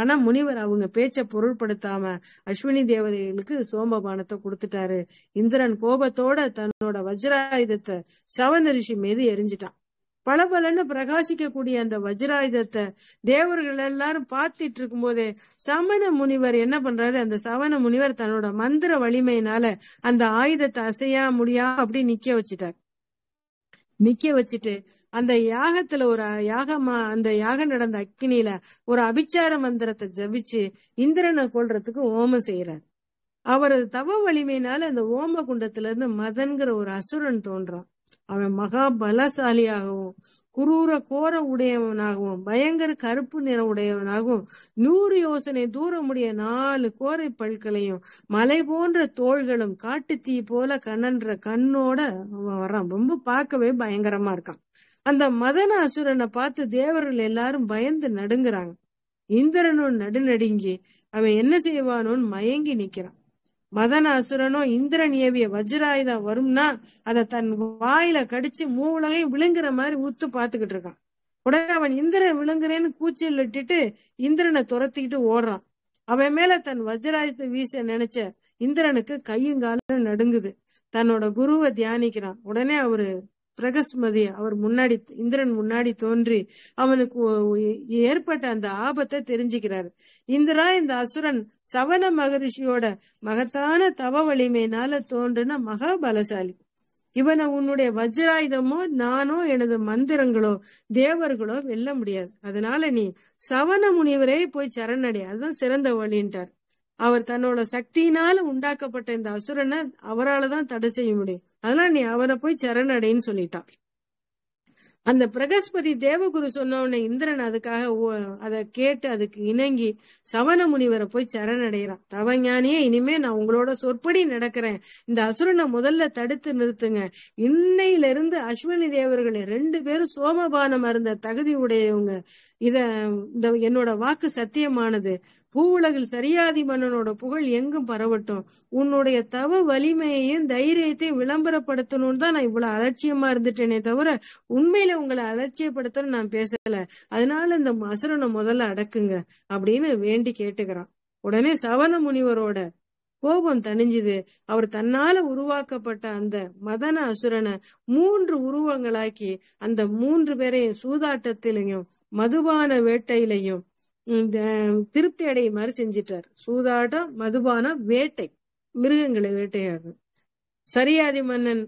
ஆனா முனிவர் அவங்க பேச்ச பொருட்படுத்தாம அஸ்வினி தேவதைகளுக்கு சோமபானத்தை கொடுத்துட்டாரு இந்திரன் கோபத்தோட தன்னோட வஜ்ராயுதத்தை சவன ரிஷி மீது எரிஞ்சிட்டான் பல பலன்னு பிரகாசிக்கக்கூடிய அந்த வஜ்ராயுதத்தை தேவர்கள் எல்லாரும் பார்த்துட்டு இருக்கும் போதே சமண முனிவர் என்ன பண்றாரு அந்த சவண முனிவர் தன்னோட மந்திர வலிமையினால அந்த ஆயுதத்தை அசையா முடியா அப்படி நிக்க வச்சுட்டார் நிக்க வச்சுட்டு அந்த யாகத்துல ஒரு யாகமா அந்த யாகம் நடந்த அக்கினியில ஒரு அபிச்சார மந்திரத்தை ஜபிச்சு இந்திரனை கொள்றதுக்கு ஓமம் செய்யறார் அவரது தவ வலிமையினால அந்த ஓம குண்டத்துல இருந்து மதன்கிற ஒரு அசுரன் தோன்றான் அவன் மகா பலசாலியாகவும் குரூர கோர உடையவனாகவும் பயங்கர கருப்பு நிற உடையவனாகவும் நூறு யோசனை தூரமுடைய நாலு கோரை பல்களையும் மலை போன்ற தோள்களும் காட்டு தீ போல கண்ணன்ற கண்ணோட அவன் வரான் ரொம்ப பார்க்கவே பயங்கரமா இருக்கான் அந்த மதன அசுரனை பார்த்து தேவர்கள் எல்லாரும் பயந்து நடுங்குறாங்க இந்திரனும் நடுநடுங்கி அவன் என்ன செய்வானோன்னு மயங்கி நிக்கிறான் மதன அசுரனோ இந்திரன் ஏவிய வஜ்ராயுதம் வரும்னா அதை தன் வாயில கடிச்சு மூலகையும் விழுங்குற மாதிரி ஊத்து பாத்துக்கிட்டு இருக்கான் உடனே அவன் இந்திரன் விழுங்குறேன்னு கூச்சல் இட்டுட்டு இந்திரனை துரத்திக்கிட்டு ஓடுறான் அவன் மேல தன் வஜ்ராயுதத்தை வீச நினைச்ச இந்திரனுக்கு கையும் காலும் நடுங்குது தன்னோட குருவை தியானிக்கிறான் உடனே அவரு பிரகஸ்மதி அவர் முன்னாடி இந்திரன் முன்னாடி தோன்றி அவனுக்கு ஏற்பட்ட அந்த ஆபத்தை தெரிஞ்சுக்கிறாரு இந்திரா இந்த அசுரன் சவண மகரிஷியோட மகத்தான தவ வலிமையினால தோன்றுன மகாபலசாலி இவனை உன்னுடைய வஜ்ராயுதமோ நானோ எனது மந்திரங்களோ தேவர்களோ வெல்ல முடியாது அதனால நீ சவண முனிவரே போய் சரணடை அதுதான் சிறந்த வழின்ட்டார் அவர் தன்னோட சக்தியினால உண்டாக்கப்பட்ட இந்த அசுரனை அவராலதான் தடை செய்ய முடியும் அதனால நீ அவரை போய் சரணடைன்னு சொல்லிட்டா அந்த பிரகஸ்பதி தேவகுரு சொன்ன இந்திரன் அதுக்காக அதை கேட்டு அதுக்கு இணங்கி சவண முனிவரை போய் சரணடைகிறான் தவஞானியே இனிமே நான் உங்களோட சொற்படி நடக்கிறேன் இந்த அசுரனை முதல்ல தடுத்து நிறுத்துங்க இன்னையிலிருந்து அஸ்வினி தேவர்களை ரெண்டு பேரும் சோமபானம் அருந்த தகுதி உடையவங்க இத இந்த என்னோட வாக்கு சத்தியமானது பூவுலகில் சரியாதி மன்னனோட புகழ் எங்கும் பரவட்டும் உன்னுடைய தவ வலிமையையும் தைரியத்தையும் விளம்பரப்படுத்தணும்னு தான் நான் இவ்வளவு அலட்சியமா இருந்துட்டேனே தவிர உண்மையில உங்களை அலட்சியப்படுத்தணும்னு நான் பேசல அதனால இந்த அசுரனை முதல்ல அடக்குங்க அப்படின்னு வேண்டி கேட்டுக்கிறான் உடனே சவண முனிவரோட கோபம் தணிஞ்சுது அவர் தன்னால உருவாக்கப்பட்ட அந்த மதன அசுரனை மூன்று உருவங்களாக்கி அந்த மூன்று பேரையும் சூதாட்டத்திலையும் மதுபான வேட்டையிலையும் திருப்தி மாதிரி செஞ்சிட்டார் சூதாட்டம் மதுபான வேட்டை மிருகங்களை வேட்டையாடு சரியாதி மன்னன்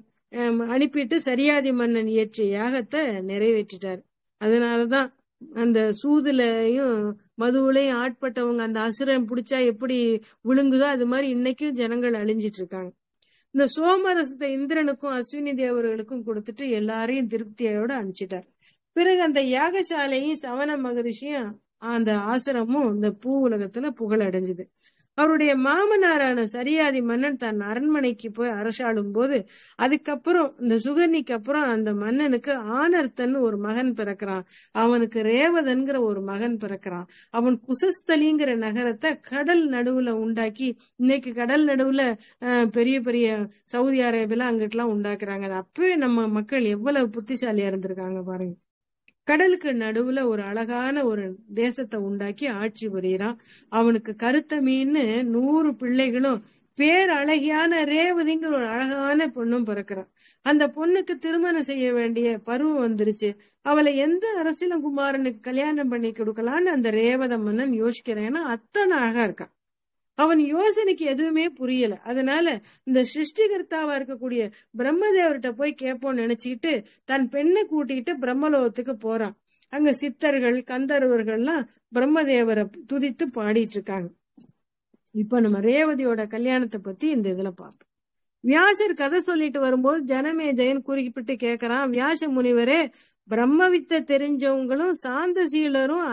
அனுப்பிட்டு சரியாதி மன்னன் இயற்றிய யாகத்தை நிறைவேற்றிட்டார் அதனாலதான் அந்த சூதுலையும் மதுவுலையும் ஆட்பட்டவங்க அந்த அசுரம் பிடிச்சா எப்படி விழுங்குதோ அது மாதிரி இன்னைக்கும் ஜனங்கள் அழிஞ்சிட்டு இருக்காங்க இந்த சோமரசத்தை இந்திரனுக்கும் அஸ்வினி தேவர்களுக்கும் கொடுத்துட்டு எல்லாரையும் திருப்தியோட அனுப்பிச்சிட்டார் பிறகு அந்த யாகசாலையும் சவண மகரிஷியும் அந்த ஆசிரமும் இந்த பூ உலகத்துல புகழ் அடைஞ்சுது அவருடைய மாமனாரான சரியாதி மன்னன் தன் அரண்மனைக்கு போய் அரசாடும் போது அதுக்கப்புறம் இந்த சுகர்ணிக்கு அப்புறம் அந்த மன்னனுக்கு ஆனர்த்தன் ஒரு மகன் பிறக்கிறான் அவனுக்கு ரேவதன்கிற ஒரு மகன் பிறக்கிறான் அவன் குசஸ்தலிங்கிற நகரத்தை கடல் நடுவுல உண்டாக்கி இன்னைக்கு கடல் நடுவுல பெரிய பெரிய சவுதி அரேபியெல்லாம் அங்கிட்டலாம் உண்டாக்குறாங்க அப்பவே நம்ம மக்கள் எவ்வளவு புத்திசாலியா இருந்திருக்காங்க பாருங்க கடலுக்கு நடுவுல ஒரு அழகான ஒரு தேசத்தை உண்டாக்கி ஆட்சி புரியிறான் அவனுக்கு கருத்த மீன்னு நூறு பிள்ளைகளும் பேர் அழகியான ரேவதிங்கிற ஒரு அழகான பொண்ணும் பிறக்கிறான் அந்த பொண்ணுக்கு திருமணம் செய்ய வேண்டிய பருவம் வந்துருச்சு அவளை எந்த அரசியலும் குமாரனுக்கு கல்யாணம் பண்ணி கொடுக்கலான்னு அந்த ரேவத மன்னன் யோசிக்கிறேன் ஏன்னா அத்தனை அழகா இருக்கான் அவன் யோசனைக்கு எதுவுமே புரியல அதனால இந்த சிருஷ்டிகர்த்தாவா இருக்கக்கூடிய பிரம்மதேவர்கிட்ட போய் கேப்போம்னு நினைச்சுக்கிட்டு தன் பெண்ணை கூட்டிகிட்டு பிரம்மலோகத்துக்கு போறான் அங்க சித்தர்கள் கந்தர்வர்கள்லாம் பிரம்மதேவரை துதித்து பாடிட்டு இருக்காங்க இப்ப நம்ம ரேவதியோட கல்யாணத்தை பத்தி இந்த இதுல பார்ப்போம் வியாசர் கதை சொல்லிட்டு வரும்போது ஜனமே ஜெயன் குறிப்பிட்டு கேக்குறான் வியாச முனிவரே பிரம்ம வித்தை தெரிஞ்சவங்களும் சாந்த சீலரும்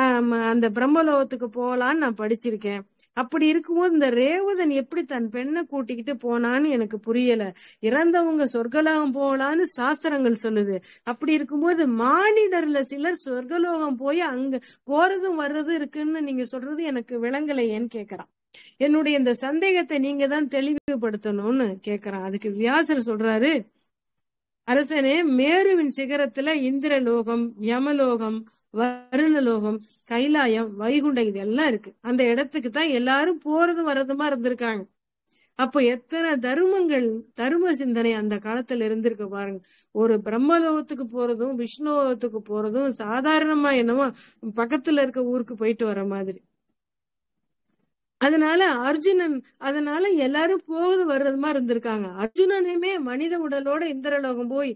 ஆஹ் அந்த பிரம்மலோகத்துக்கு போலான்னு நான் படிச்சிருக்கேன் அப்படி இருக்கும்போது இந்த ரேவதன் எப்படி தன் பெண்ணை கூட்டிக்கிட்டு போனான்னு எனக்கு புரியல இறந்தவங்க சொர்க்கலோகம் போகலான்னு சாஸ்திரங்கள் சொல்லுது அப்படி இருக்கும்போது மானிடர்ல சிலர் சொர்க்கலோகம் போய் அங்க போறதும் வர்றதும் இருக்குன்னு நீங்க சொல்றது எனக்கு விளங்கலையேன்னு கேக்குறான் என்னுடைய இந்த சந்தேகத்தை நீங்க தான் தெளிவுபடுத்தணும்னு கேக்குறான் அதுக்கு வியாசர் சொல்றாரு அரசனே மேருவின் சிகரத்துல இந்திரலோகம் யமலோகம் வருணலோகம் கைலாயம் வைகுண்டம் இதெல்லாம் இருக்கு அந்த இடத்துக்கு தான் எல்லாரும் போறதும் வர்றதுமா இருந்திருக்காங்க அப்ப எத்தனை தர்மங்கள் தர்ம சிந்தனை அந்த காலத்துல இருந்திருக்கு பாருங்க ஒரு பிரம்மலோகத்துக்கு போறதும் விஷ்ணுலோகத்துக்கு போறதும் சாதாரணமா என்னமோ பக்கத்துல இருக்க ஊருக்கு போயிட்டு வர மாதிரி அதனால அர்ஜுனன் அதனால எல்லாரும் போகுது வர்றதுமா இருந்திருக்காங்க அர்ஜுனனுமே மனித உடலோட இந்திரலோகம் போய்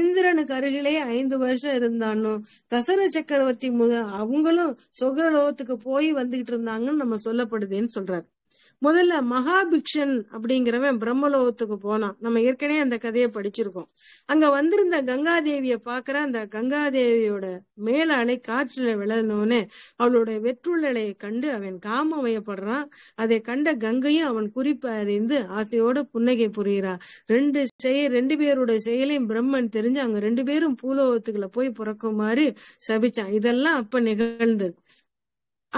இந்திரனுக்கு அருகிலே ஐந்து வருஷம் இருந்தானோ தசர சக்கரவர்த்தி முதல் அவங்களும் சொர்க்கலோகத்துக்கு போய் வந்துகிட்டு இருந்தாங்கன்னு நம்ம சொல்லப்படுதுன்னு சொல்றாரு முதல்ல மகாபிக்ஷன் அப்படிங்கிறவன் பிரம்மலோகத்துக்கு போனான் நம்ம ஏற்கனவே அந்த கதையை படிச்சிருக்கோம் அங்க வந்திருந்த கங்காதேவிய பாக்குற அந்த கங்காதேவியோட மேலாடை காற்றுல விளனோன்னு அவளுடைய வெற்றுள்ளலையை கண்டு அவன் காம வயப்படுறான் அதை கண்ட கங்கையும் அவன் குறிப்ப அறிந்து ஆசையோட புன்னகை புரிகிறான் ரெண்டு செயல் ரெண்டு பேருடைய செயலையும் பிரம்மன் தெரிஞ்சு அவங்க ரெண்டு பேரும் பூலோகத்துக்குள்ள போய் பிறக்குமாறு சபிச்சான் இதெல்லாம் அப்ப நிகழ்ந்தது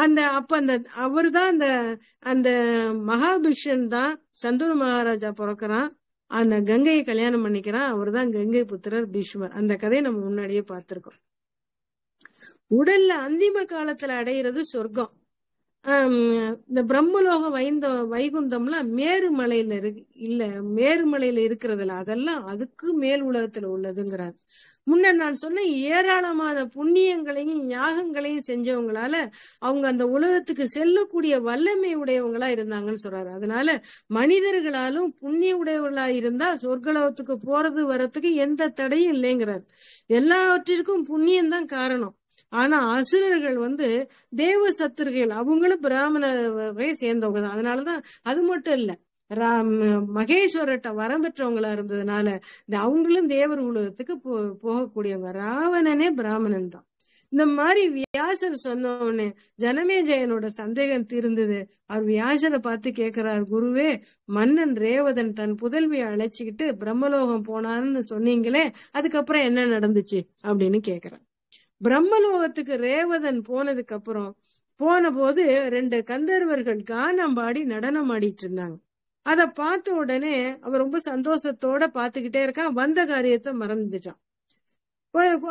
அந்த அப்ப அந்த அவரு தான் அந்த அந்த மகாபிக்ஷன் தான் சந்தூர் மகாராஜா பிறக்கிறான் அந்த கங்கையை கல்யாணம் பண்ணிக்கிறான் அவர் தான் கங்கை புத்திரர் பீஷ்மர் அந்த கதையை நம்ம முன்னாடியே பார்த்திருக்கோம் உடல்ல அந்திம காலத்துல அடையிறது சொர்க்கம் இந்த பிரம்மலோக வைந்த வைகுந்தம்லாம் மேருமலையில இரு இல்ல மேருமலையில இருக்கிறதுல அதெல்லாம் அதுக்கு மேல் உலகத்துல உள்ளதுங்கிறார் முன்ன நான் சொன்ன ஏராளமான புண்ணியங்களையும் யாகங்களையும் செஞ்சவங்களால அவங்க அந்த உலகத்துக்கு செல்லக்கூடிய வல்லமை உடையவங்களா இருந்தாங்கன்னு சொல்றாரு அதனால மனிதர்களாலும் புண்ணிய உடையவர்களா இருந்தா சொர்க்கலோகத்துக்கு போறது வர்றதுக்கு எந்த தடையும் இல்லைங்கிறார் எல்லாவற்றிற்கும் புண்ணியம் தான் காரணம் ஆனா அசுரர்கள் வந்து தேவ சத்துருகள் அவங்களும் பிராமண சேர்ந்தவங்க தான் அதனாலதான் அது மட்டும் இல்ல ராம் மகேஸ்வரட்ட வரம் பெற்றவங்களா இருந்ததுனால அவங்களும் தேவர் உலகத்துக்கு போ போகக்கூடியவங்க ராவணனே பிராமணன் தான் இந்த மாதிரி வியாசர் சொன்ன உடனே ஜனமேஜயனோட சந்தேகம் தீர்ந்தது அவர் வியாசரை பார்த்து கேட்கிறார் குருவே மன்னன் ரேவதன் தன் புதல்வியை அழைச்சிக்கிட்டு பிரம்மலோகம் போனான்னு சொன்னீங்களே அதுக்கப்புறம் என்ன நடந்துச்சு அப்படின்னு கேக்குறாரு பிரம்மலோகத்துக்கு ரேவதன் போனதுக்கு அப்புறம் போன போது ரெண்டு கந்தர்வர்கள் கானம் பாடி நடனம் ஆடிட்டு இருந்தாங்க அத பார்த்த உடனே அவன் ரொம்ப சந்தோஷத்தோட பார்த்துக்கிட்டே இருக்கான் வந்த காரியத்தை மறந்துட்டான்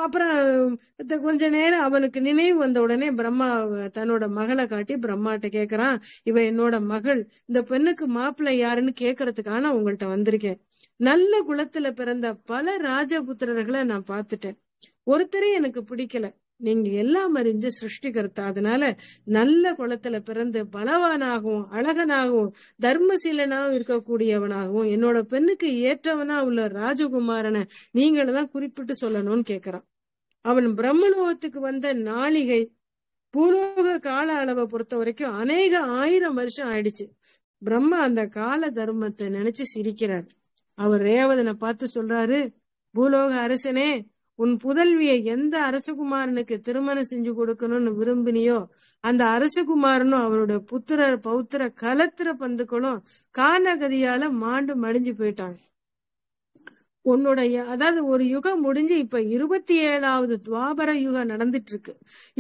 அப்புறம் கொஞ்ச நேரம் அவனுக்கு நினைவு வந்த உடனே பிரம்மா தன்னோட மகளை காட்டி பிரம்மாட்ட கேக்குறான் இவ என்னோட மகள் இந்த பெண்ணுக்கு மாப்பிள்ளை யாருன்னு கேக்குறதுக்கான உங்கள்ட்ட வந்திருக்கேன் நல்ல குலத்துல பிறந்த பல ராஜபுத்திரர்களை நான் பார்த்துட்டேன் ஒருத்தரே எனக்கு பிடிக்கல நீங்க எல்லாம் அறிஞ்சு சிருஷ்டிகர்த்தா அதனால நல்ல குளத்துல பிறந்து பலவானாகவும் அழகனாகவும் தர்மசீலனாகவும் இருக்கக்கூடியவனாகவும் என்னோட பெண்ணுக்கு ஏற்றவனா உள்ள ராஜகுமாரனை நீங்கள தான் குறிப்பிட்டு சொல்லணும்னு கேக்குறான் அவன் பிரம்மலோகத்துக்கு வந்த நாளிகை பூலோக கால அளவை பொறுத்த வரைக்கும் அநேக ஆயிரம் வருஷம் ஆயிடுச்சு பிரம்மா அந்த கால தர்மத்தை நினைச்சு சிரிக்கிறார் அவர் ரேவதனை பார்த்து சொல்றாரு பூலோக அரசனே உன் புதல்வியை எந்த அரசகுமாரனுக்கு திருமணம் செஞ்சு கொடுக்கணும்னு விரும்பினியோ அந்த அரசகுமாரனும் அவனுடைய புத்திர பௌத்திர கலத்திர பந்துக்களும் காலகதியால மாண்டு மடிஞ்சு போயிட்டாங்க உன்னுடைய அதாவது ஒரு யுகம் முடிஞ்சு இப்ப இருபத்தி ஏழாவது துவாபர யுகம் நடந்துட்டு இருக்கு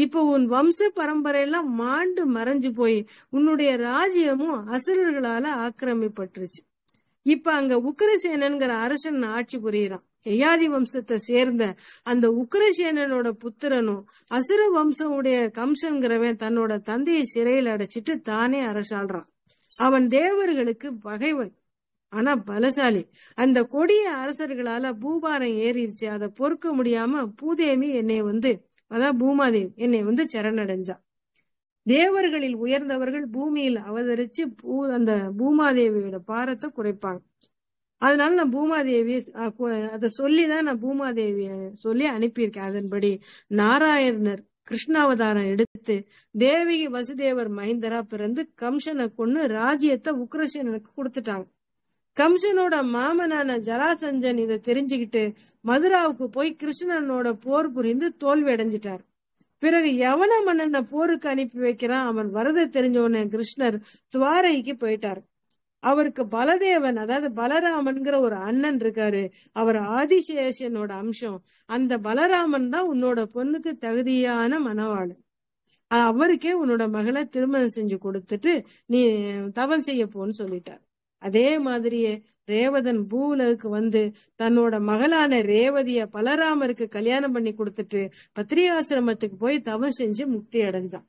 இப்போ உன் வம்ச பரம்பரையெல்லாம் மாண்டு மறைஞ்சு போய் உன்னுடைய ராஜ்யமும் அசுரர்களால ஆக்கிரமிப்பட்டுருச்சு இப்ப அங்க உக்கிரசேனன்கிற அரசன் ஆட்சி புரியுறான் யயாதி வம்சத்தை சேர்ந்த அந்த உக்ரசேனனோட புத்திரனும் அசுர வம்சமுடைய உடைய கம்சன்கிறவன் தன்னோட தந்தையை சிறையில் அடைச்சிட்டு தானே அரசாள்றான் அவன் தேவர்களுக்கு பகைவன் ஆனா பலசாலி அந்த கொடிய அரசர்களால பூபாரம் ஏறிடுச்சு அதை பொறுக்க முடியாம பூதேவி என்னை வந்து அதான் பூமாதேவி என்னை வந்து சரணடைஞ்சா தேவர்களில் உயர்ந்தவர்கள் பூமியில் அவதரிச்சு பூ அந்த பூமாதேவியோட பாரத்தை குறைப்பாங்க அதனால நான் பூமாதேவி அதை சொல்லிதான் நான் பூமாதேவிய சொல்லி அனுப்பியிருக்கேன் அதன்படி நாராயணர் கிருஷ்ணாவதாரம் எடுத்து தேவகி வசுதேவர் மஹிந்தரா பிறந்து கம்சனை கொண்டு ராஜ்யத்தை உக்ரசேனனுக்கு கொடுத்துட்டாங்க கம்சனோட மாமனான ஜராசஞ்சன் இதை தெரிஞ்சுக்கிட்டு மதுராவுக்கு போய் கிருஷ்ணனோட போர் புரிந்து தோல்வி அடைஞ்சிட்டார் பிறகு யவன மன்னனை போருக்கு அனுப்பி வைக்கிறான் அவன் வரதை தெரிஞ்சவன கிருஷ்ணர் துவாரைக்கு போயிட்டார் அவருக்கு பலதேவன் அதாவது பலராமன்கிற ஒரு அண்ணன் இருக்காரு அவர் ஆதிசேஷனோட அம்சம் அந்த பலராமன் தான் உன்னோட பொண்ணுக்கு தகுதியான மனவாளன் அவருக்கே உன்னோட மகளை திருமணம் செஞ்சு கொடுத்துட்டு நீ தவல் செய்ய போன்னு சொல்லிட்டார் அதே மாதிரியே ரேவதன் பூலவுக்கு வந்து தன்னோட மகளான ரேவதிய பலராமருக்கு கல்யாணம் பண்ணி கொடுத்துட்டு பத்திரிகாசிரமத்துக்கு போய் தவம் செஞ்சு முக்தி அடைஞ்சான்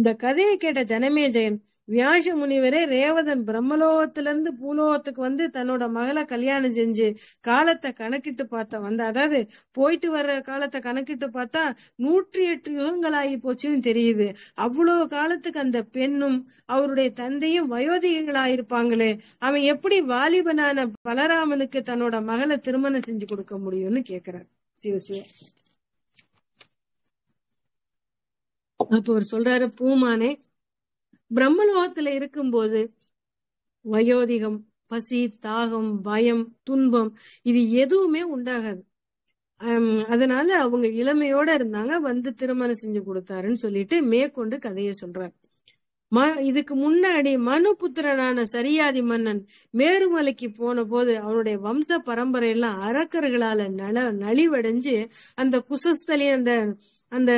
இந்த கதையை கேட்ட ஜனமேஜயன் வியாச முனிவரே ரேவதன் பிரம்மலோகத்திலிருந்து பூலோகத்துக்கு வந்து தன்னோட மகளை கல்யாணம் செஞ்சு காலத்தை கணக்கிட்டு பார்த்தா வந்து அதாவது போயிட்டு வர்ற காலத்தை கணக்கிட்டு பார்த்தா நூற்றி எட்டு யுகங்கள் ஆகி போச்சுன்னு தெரியுது அவ்வளவு காலத்துக்கு அந்த பெண்ணும் அவருடைய தந்தையும் வயோதிகர்களாயிருப்பாங்களே இருப்பாங்களே அவன் எப்படி வாலிபனான பலராமனுக்கு தன்னோட மகளை திருமணம் செஞ்சு கொடுக்க முடியும்னு கேக்குறார் சிவசிவ அப்ப அவர் சொல்றாரு பூமானே பிரம்மலோகத்துல இருக்கும்போது வயோதிகம் பசி தாகம் பயம் துன்பம் இது எதுவுமே உண்டாகாது அதனால அவங்க இளமையோட இருந்தாங்க வந்து திருமணம் செஞ்சு கொடுத்தாருன்னு சொல்லிட்டு மேற்கொண்டு கதையை சொல்றாரு ம இதுக்கு முன்னாடி மனு புத்திரனான சரியாதி மன்னன் மேருமலைக்கு போன போது அவனுடைய வம்ச பரம்பரையெல்லாம் அரக்கர்களால நல நலிவடைஞ்சு அந்த குசஸ்தலி அந்த அந்த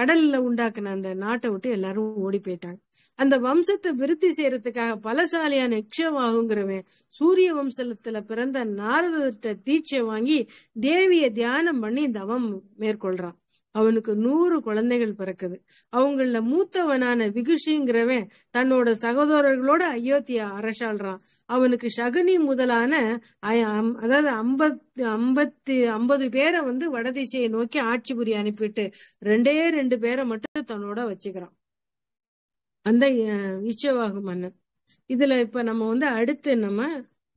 கடல்ல உண்டாக்குன அந்த நாட்டை விட்டு எல்லாரும் ஓடி போயிட்டாங்க அந்த வம்சத்தை விருத்தி செய்யறதுக்காக பலசாலியான இக்ஷவாகுங்கிறவன் சூரிய வம்சத்துல பிறந்த நாரதர்கிட்ட தீட்சை வாங்கி தேவிய தியானம் பண்ணி தவம் மேற்கொள்றான் அவனுக்கு நூறு குழந்தைகள் பிறக்குது அவங்கள மூத்தவனான விகுஷிங்கிறவன் தன்னோட சகோதரர்களோட அயோத்திய அரசாள்றான் அவனுக்கு சகுனி முதலான அதாவது ஐம்பத்தி ஐம்பத்தி ஐம்பது பேரை வந்து வடதிசையை நோக்கி ஆட்சி புரிய அனுப்பிட்டு ரெண்டே ரெண்டு பேரை மட்டும் தன்னோட வச்சுக்கிறான் அந்த இச்சவாகு மன்னன் இதுல இப்ப நம்ம வந்து அடுத்து நம்ம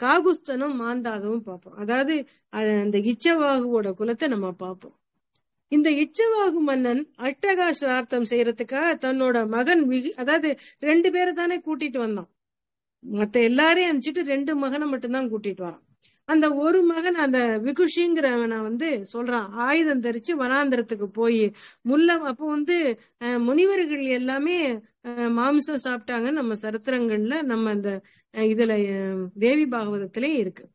காகுஸ்தனும் மாந்தாதவும் பார்ப்போம் அதாவது அந்த இச்சவாகுவோட குலத்தை நம்ம பார்ப்போம் இந்த இச்சவாகு மன்னன் அட்டகா சிரார்த்தம் செய்யறதுக்காக தன்னோட மகன் அதாவது ரெண்டு பேரை தானே கூட்டிட்டு வந்தான் மத்த எல்லாரையும் அனுப்பிச்சிட்டு ரெண்டு மகனை மட்டும்தான் கூட்டிட்டு வரான் அந்த ஒரு மகன் அந்த விகுஷிங்கிறவனை வந்து சொல்றான் ஆயுதம் தரிச்சு வனாந்திரத்துக்கு போய் முல்ல அப்போ வந்து முனிவர்கள் எல்லாமே மாம்சம் சாப்பிட்டாங்க நம்ம சரித்திரங்கள்ல நம்ம அந்த இதுல தேவி பாகவதத்திலே இருக்கு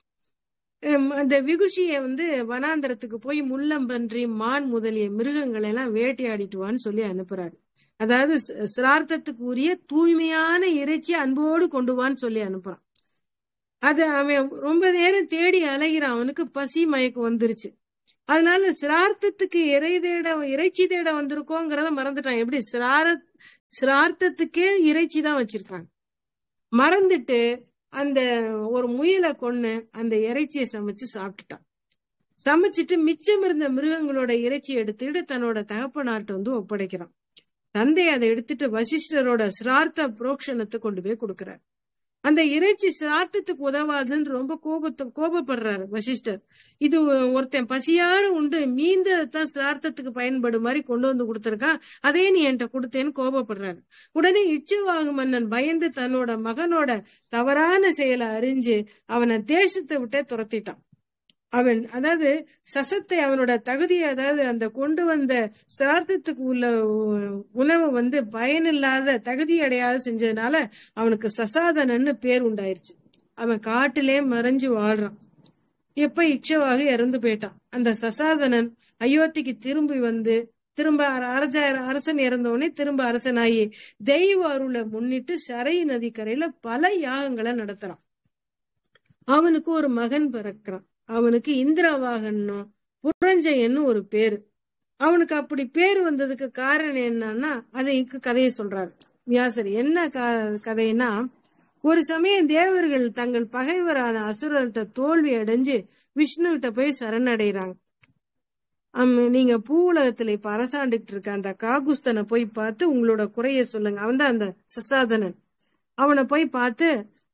அந்த விகுஷிய வந்து வனாந்திரத்துக்கு போய் முள்ளம்பன்றி மான் முதலிய மிருகங்களை எல்லாம் வேட்டையாடிட்டுவான்னு சொல்லி அனுப்புறாரு அதாவது சிரார்த்தத்துக்கு உரிய தூய்மையான இறைச்சி அன்போடு கொண்டு வான்னு சொல்லி அனுப்புறான் அது அவன் ரொம்ப நேரம் தேடி அலைகிறான் அவனுக்கு பசி மயக்கம் வந்துருச்சு அதனால சிரார்த்தத்துக்கு இறை தேட இறைச்சி தேட வந்திருக்கோங்கிறத மறந்துட்டான் எப்படி சிரார சிரார்த்தத்துக்கே இறைச்சி தான் வச்சிருக்காங்க மறந்துட்டு அந்த ஒரு முயலை கொண்டு அந்த இறைச்சியை சமைச்சு சாப்பிட்டுட்டான் சமைச்சிட்டு மிச்சம் இருந்த மிருகங்களோட இறைச்சி எடுத்துட்டு தன்னோட தகப்பனார்ட்ட வந்து ஒப்படைக்கிறான் தந்தை அதை எடுத்துட்டு வசிஷ்டரோட சிரார்த்த புரோக்ஷணத்தை கொண்டு போய் கொடுக்குறாரு அந்த இறைச்சி சாத்தத்துக்கு உதவாதுன்னு ரொம்ப கோபத்தை கோபப்படுறாரு வசிஷ்டர் இது ஒருத்தன் பசியார உண்டு மீந்ததான் சார்த்தத்துக்கு பயன்படும் மாதிரி கொண்டு வந்து கொடுத்துருக்கான் அதே நீ என்கிட்ட கொடுத்தேன்னு கோபப்படுறாரு உடனே இச்சவாகு மன்னன் பயந்து தன்னோட மகனோட தவறான செயலை அறிஞ்சு அவனை தேசத்தை விட்டே துரத்திட்டான் அவன் அதாவது சசத்தை அவனோட தகுதியை அதாவது அந்த கொண்டு வந்த சார்த்தத்துக்கு உள்ள உணவை வந்து பயனில்லாத தகுதி அடையாத செஞ்சதுனால அவனுக்கு சசாதனன்னு பேர் உண்டாயிருச்சு அவன் காட்டிலே மறைஞ்சு வாழ்றான் எப்ப இச்சவாக இறந்து போயிட்டான் அந்த சசாதனன் அயோத்திக்கு திரும்பி வந்து திரும்ப அரச அரசன் இறந்தவனே திரும்ப அரசனாயி தெய்வ அருளை முன்னிட்டு சரை நதிக்கரையில பல யாகங்களை நடத்துறான் அவனுக்கு ஒரு மகன் பிறக்கிறான் அவனுக்கு இந்திராவாகனும் புரஞ்சயன்னு ஒரு பேரு அவனுக்கு அப்படி பேர் வந்ததுக்கு காரணம் என்னன்னா அதை இங்கு கதையை சொல்றாரு வியாசர் என்ன கதைன்னா ஒரு சமயம் தேவர்கள் தங்கள் பகைவரான அசுரர்கிட்ட தோல்வி அடைஞ்சு விஷ்ணு கிட்ட போய் சரணடைறாங்க நீங்க பூ உலகத்துல இப்ப அரசாண்டுகிட்டு இருக்க அந்த காகுஸ்தனை போய் பார்த்து உங்களோட குறைய சொல்லுங்க அவன் தான் அந்த சசாதனன் அவனை போய் பார்த்து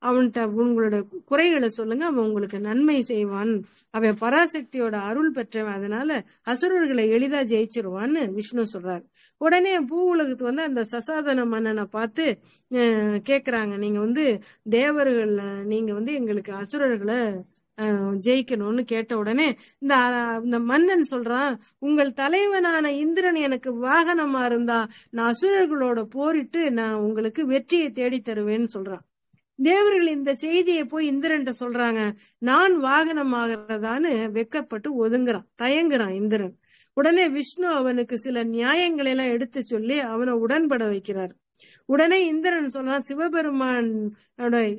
அவன்கிட்ட உங்களோட குறைகளை சொல்லுங்க அவன் உங்களுக்கு நன்மை செய்வான் அவன் பராசக்தியோட அருள் பெற்றவன் அதனால அசுரர்களை எளிதா ஜெயிச்சிருவான்னு விஷ்ணு சொல்றாரு உடனே பூ உலகத்துக்கு வந்து அந்த சசாதன மன்னனை பார்த்து கேக்குறாங்க நீங்க வந்து தேவர்கள் நீங்க வந்து எங்களுக்கு அசுரர்களை ஜெயிக்கணும்னு கேட்ட உடனே இந்த இந்த மன்னன் சொல்றான் உங்கள் தலைவனான இந்திரன் எனக்கு வாகனமா இருந்தா நான் அசுரர்களோட போரிட்டு நான் உங்களுக்கு வெற்றியை தேடி தருவேன்னு சொல்றான் தேவர்கள் இந்த செய்தியை போய் இந்திரன் சொல்றாங்க நான் வாகனம் ஆகிறதான்னு வெக்கப்பட்டு ஒதுங்குறான் தயங்குறான் இந்திரன் உடனே விஷ்ணு அவனுக்கு சில நியாயங்களை எல்லாம் எடுத்து சொல்லி அவனை உடன்பட வைக்கிறார் உடனே இந்திரன் சொல்றான் சிவபெருமான்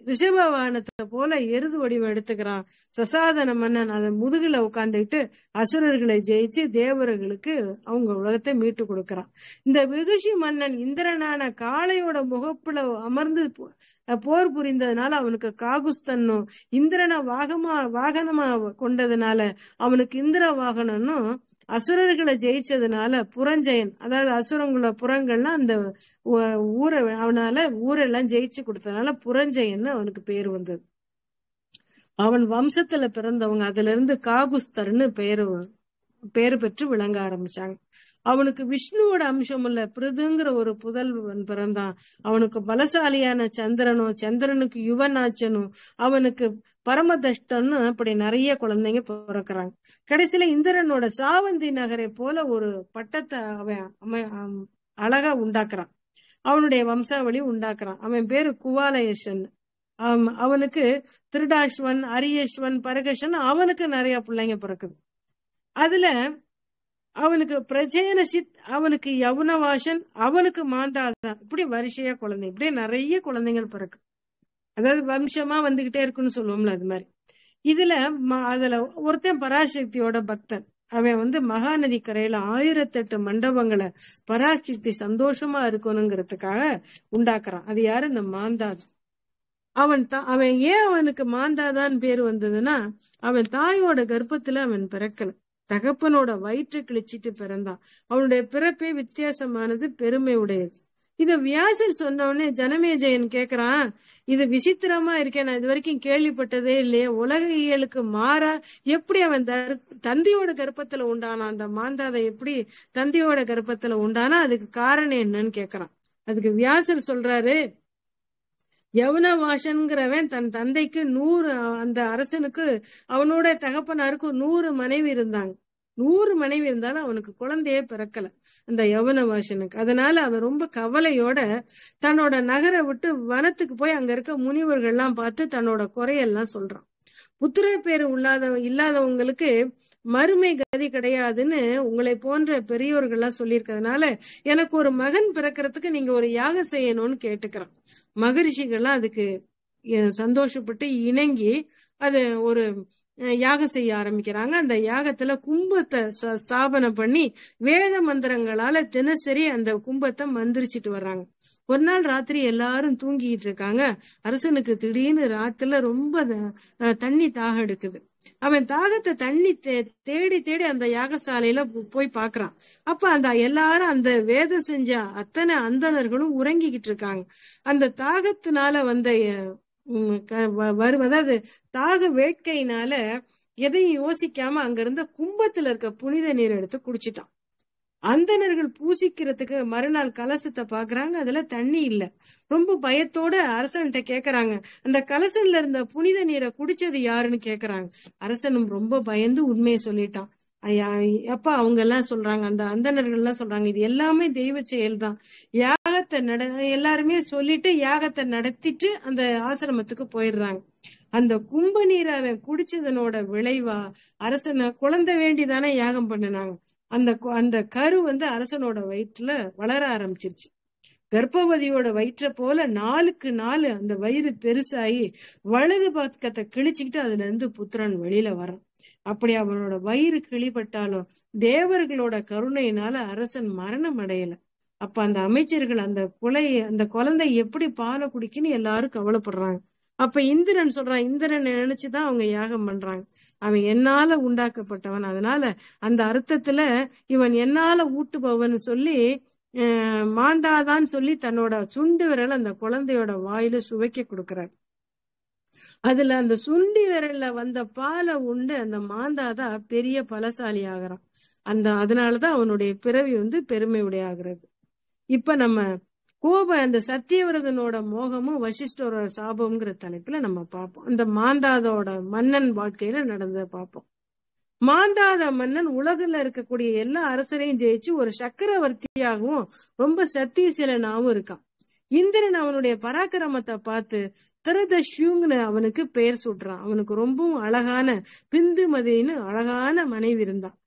ரிஷப வாகனத்தை போல எருது வடிவம் எடுத்துக்கிறான் சசாதன மன்னன் அதன் முதுகுல உட்கார்ந்துகிட்டு அசுரர்களை ஜெயிச்சு தேவர்களுக்கு அவங்க உலகத்தை மீட்டு கொடுக்கறான் இந்த விகுஷி மன்னன் இந்திரனான காளையோட முகப்புல அமர்ந்து போர் புரிந்ததுனால அவனுக்கு காகுஸ்தன்னும் இந்திரனை வாகமா வாகனமா கொண்டதுனால அவனுக்கு இந்திர வாகனம்னும் அசுரர்களை ஜெயிச்சதுனால புறஞ்சயன் அதாவது அசுரங்குல புறங்கள்னா அந்த ஊரை அவனால ஊரெல்லாம் ஜெயிச்சு கொடுத்ததுனால புறஞ்சயன் அவனுக்கு பேர் வந்தது அவன் வம்சத்துல பிறந்தவங்க அதுல இருந்து காகுஸ்தர்னு பேரு பேரு பெற்று விளங்க ஆரம்பிச்சாங்க அவனுக்கு விஷ்ணுவோட அம்சம் இல்ல பிருதுங்கிற ஒரு புதல்வன் பிறந்தான் அவனுக்கு பலசாலியான சந்திரனும் சந்திரனுக்கு யுவநாச்சனும் அவனுக்கு பரமதஷ்டன்னு அப்படி நிறைய குழந்தைங்க பிறக்கிறாங்க கடைசியில இந்திரனோட சாவந்தி நகரை போல ஒரு பட்டத்தை அவன் அழகா உண்டாக்குறான் அவனுடைய வம்சாவளி உண்டாக்குறான் அவன் பேரு குவாலயேஷன் அவனுக்கு திருடாஸ்வன் அரியஸ்வன் பரகேஷன் அவனுக்கு நிறைய பிள்ளைங்க பிறக்குது அதுல அவனுக்கு பிரஜேனசித் அவனுக்கு யவுனவாசன் அவனுக்கு மாந்தாதான் இப்படி வரிசையா குழந்தை இப்படியே நிறைய குழந்தைகள் பிறக்கு அதாவது வம்சமா வந்துகிட்டே இருக்குன்னு சொல்லுவோம்ல அது மாதிரி இதுல அதுல ஒருத்தன் பராசக்தியோட பக்தன் அவன் வந்து மகாநதி கரையில ஆயிரத்தெட்டு மண்டபங்களை பராசக்தி சந்தோஷமா இருக்கணுங்கிறதுக்காக உண்டாக்குறான் அது யாரு இந்த மாந்தாது அவன் தான் அவன் ஏன் அவனுக்கு மாந்தாதான் பேர் வந்ததுன்னா அவன் தாயோட கர்ப்பத்துல அவன் பிறக்கலை தகப்பனோட வயிற்றை கிழிச்சிட்டு பிறந்தான் அவனுடைய பிறப்பே வித்தியாசமானது பெருமை உடையது இத வியாசர் உடனே ஜனமேஜயன் கேக்குறான் இது விசித்திரமா இருக்கேன் நான் இது வரைக்கும் கேள்விப்பட்டதே இல்லையே உலக இயலுக்கு மாறா எப்படி அவன் தரு தந்தியோட கர்ப்பத்துல உண்டானா அந்த மாந்தாதை எப்படி தந்தியோட கர்ப்பத்துல உண்டானா அதுக்கு காரணம் என்னன்னு கேக்குறான் அதுக்கு வியாசர் சொல்றாரு வாசன்கிறவன் தன் தந்தைக்கு நூறு அந்த அரசனுக்கு அவனோட தகப்பனாருக்கு நூறு மனைவி இருந்தாங்க நூறு மனைவி இருந்தாலும் அவனுக்கு குழந்தையே பிறக்கல அந்த யவன வாசனுக்கு அதனால அவன் ரொம்ப கவலையோட தன்னோட நகரை விட்டு வனத்துக்கு போய் அங்க இருக்க முனிவர்கள்லாம் பார்த்து தன்னோட குறையெல்லாம் சொல்றான் புத்திர பேர் உள்ளாத இல்லாதவங்களுக்கு மறுமை கதி கிடையாதுன்னு உங்களை போன்ற பெரியோர்கள்லாம் சொல்லியிருக்கிறதுனால எனக்கு ஒரு மகன் பிறக்கிறதுக்கு நீங்க ஒரு யாகம் செய்யணும்னு கேட்டுக்கிறான் மகரிஷிகள்லாம் அதுக்கு சந்தோஷப்பட்டு இணங்கி அது ஒரு யாகம் செய்ய ஆரம்பிக்கிறாங்க அந்த யாகத்துல கும்பத்தை ஸ்தாபனம் பண்ணி வேத மந்திரங்களால தினசரி அந்த கும்பத்தை மந்திரிச்சிட்டு வர்றாங்க ஒரு நாள் ராத்திரி எல்லாரும் தூங்கிட்டு இருக்காங்க அரசனுக்கு திடீர்னு ராத்துல ரொம்ப தண்ணி தாகம் எடுக்குது அவன் தாகத்தை தண்ணி தேடி தேடி அந்த யாகசாலையில போய் பாக்குறான் அப்ப அந்த எல்லாரும் அந்த வேதம் செஞ்ச அத்தனை அந்தனர்களும் உறங்கிக்கிட்டு இருக்காங்க அந்த தாகத்தினால வந்த வரும் அதாவது தாக வேட்கையினால எதையும் யோசிக்காம அங்கிருந்த கும்பத்துல இருக்க புனித நீர் எடுத்து குடிச்சிட்டான் அந்தணர்கள் பூசிக்கிறதுக்கு மறுநாள் கலசத்தை பாக்குறாங்க அதுல தண்ணி இல்ல ரொம்ப பயத்தோட அரசன்கிட்ட கேக்குறாங்க அந்த கலசன்ல இருந்த புனித நீரை குடிச்சது யாருன்னு கேக்குறாங்க அரசனும் ரொம்ப பயந்து உண்மையை சொல்லிட்டான் அப்பா அவங்க எல்லாம் சொல்றாங்க அந்த அந்தணர்கள் எல்லாம் சொல்றாங்க இது எல்லாமே தெய்வ செயல் தான் யாகத்தை நட எல்லாருமே சொல்லிட்டு யாகத்தை நடத்திட்டு அந்த ஆசிரமத்துக்கு போயிடுறாங்க அந்த கும்ப நீரை அவன் குடிச்சதனோட விளைவா அரசன குழந்தை வேண்டிதானே யாகம் பண்ணினாங்க அந்த அந்த கரு வந்து அரசனோட வயிற்றுல வளர ஆரம்பிச்சிருச்சு கர்ப்பவதியோட வயிற்ற போல நாளுக்கு நாலு அந்த வயிறு பெருசாகி வலது பக்கத்தை கிழிச்சுக்கிட்டு அதுல இருந்து புத்திரன் வெளியில வரான் அப்படி அவனோட வயிறு கிழிபட்டாலும் தேவர்களோட கருணையினால அரசன் மரணம் அடையல அப்ப அந்த அமைச்சர்கள் அந்த கொலை அந்த குழந்தை எப்படி பாலை குடிக்குன்னு எல்லாரும் கவலைப்படுறாங்க அப்ப இந்திரன் சொல்றான் இந்திரன் நினைச்சுதான் அவங்க யாகம் பண்றாங்க அவன் என்னால உண்டாக்கப்பட்டவன் அதனால அந்த அர்த்தத்துல இவன் என்னால ஊட்டுபவன் சொல்லி மாந்தாதான் சொல்லி தன்னோட சுண்டு விரல் அந்த குழந்தையோட வாயில சுவைக்க கொடுக்கிறார் அதுல அந்த சுண்டி விரல்ல வந்த பாலை உண்டு அந்த மாந்தாதான் பெரிய பலசாலி ஆகிறான் அந்த அதனாலதான் அவனுடைய பிறவி வந்து பெருமையுடைய ஆகிறது இப்ப நம்ம கோப அந்த சத்தியவிரதனோட மோகமும் வசிஷ்டரோட சாபம்ங்கிற தலைப்புல நம்ம பார்ப்போம் அந்த மாந்தாதோட மன்னன் வாழ்க்கையில நடந்த பார்ப்போம் மாந்தாத மன்னன் உலகில இருக்கக்கூடிய எல்லா அரசரையும் ஜெயிச்சு ஒரு சக்கரவர்த்தியாகவும் ரொம்ப சத்தியசீலனாகவும் இருக்கான் இந்திரன் அவனுடைய பராக்கிரமத்தை பார்த்து திருதஷ்யூங்னு அவனுக்கு பெயர் சுடுறான் அவனுக்கு ரொம்பவும் அழகான பிந்துமதின்னு அழகான மனைவி இருந்தான்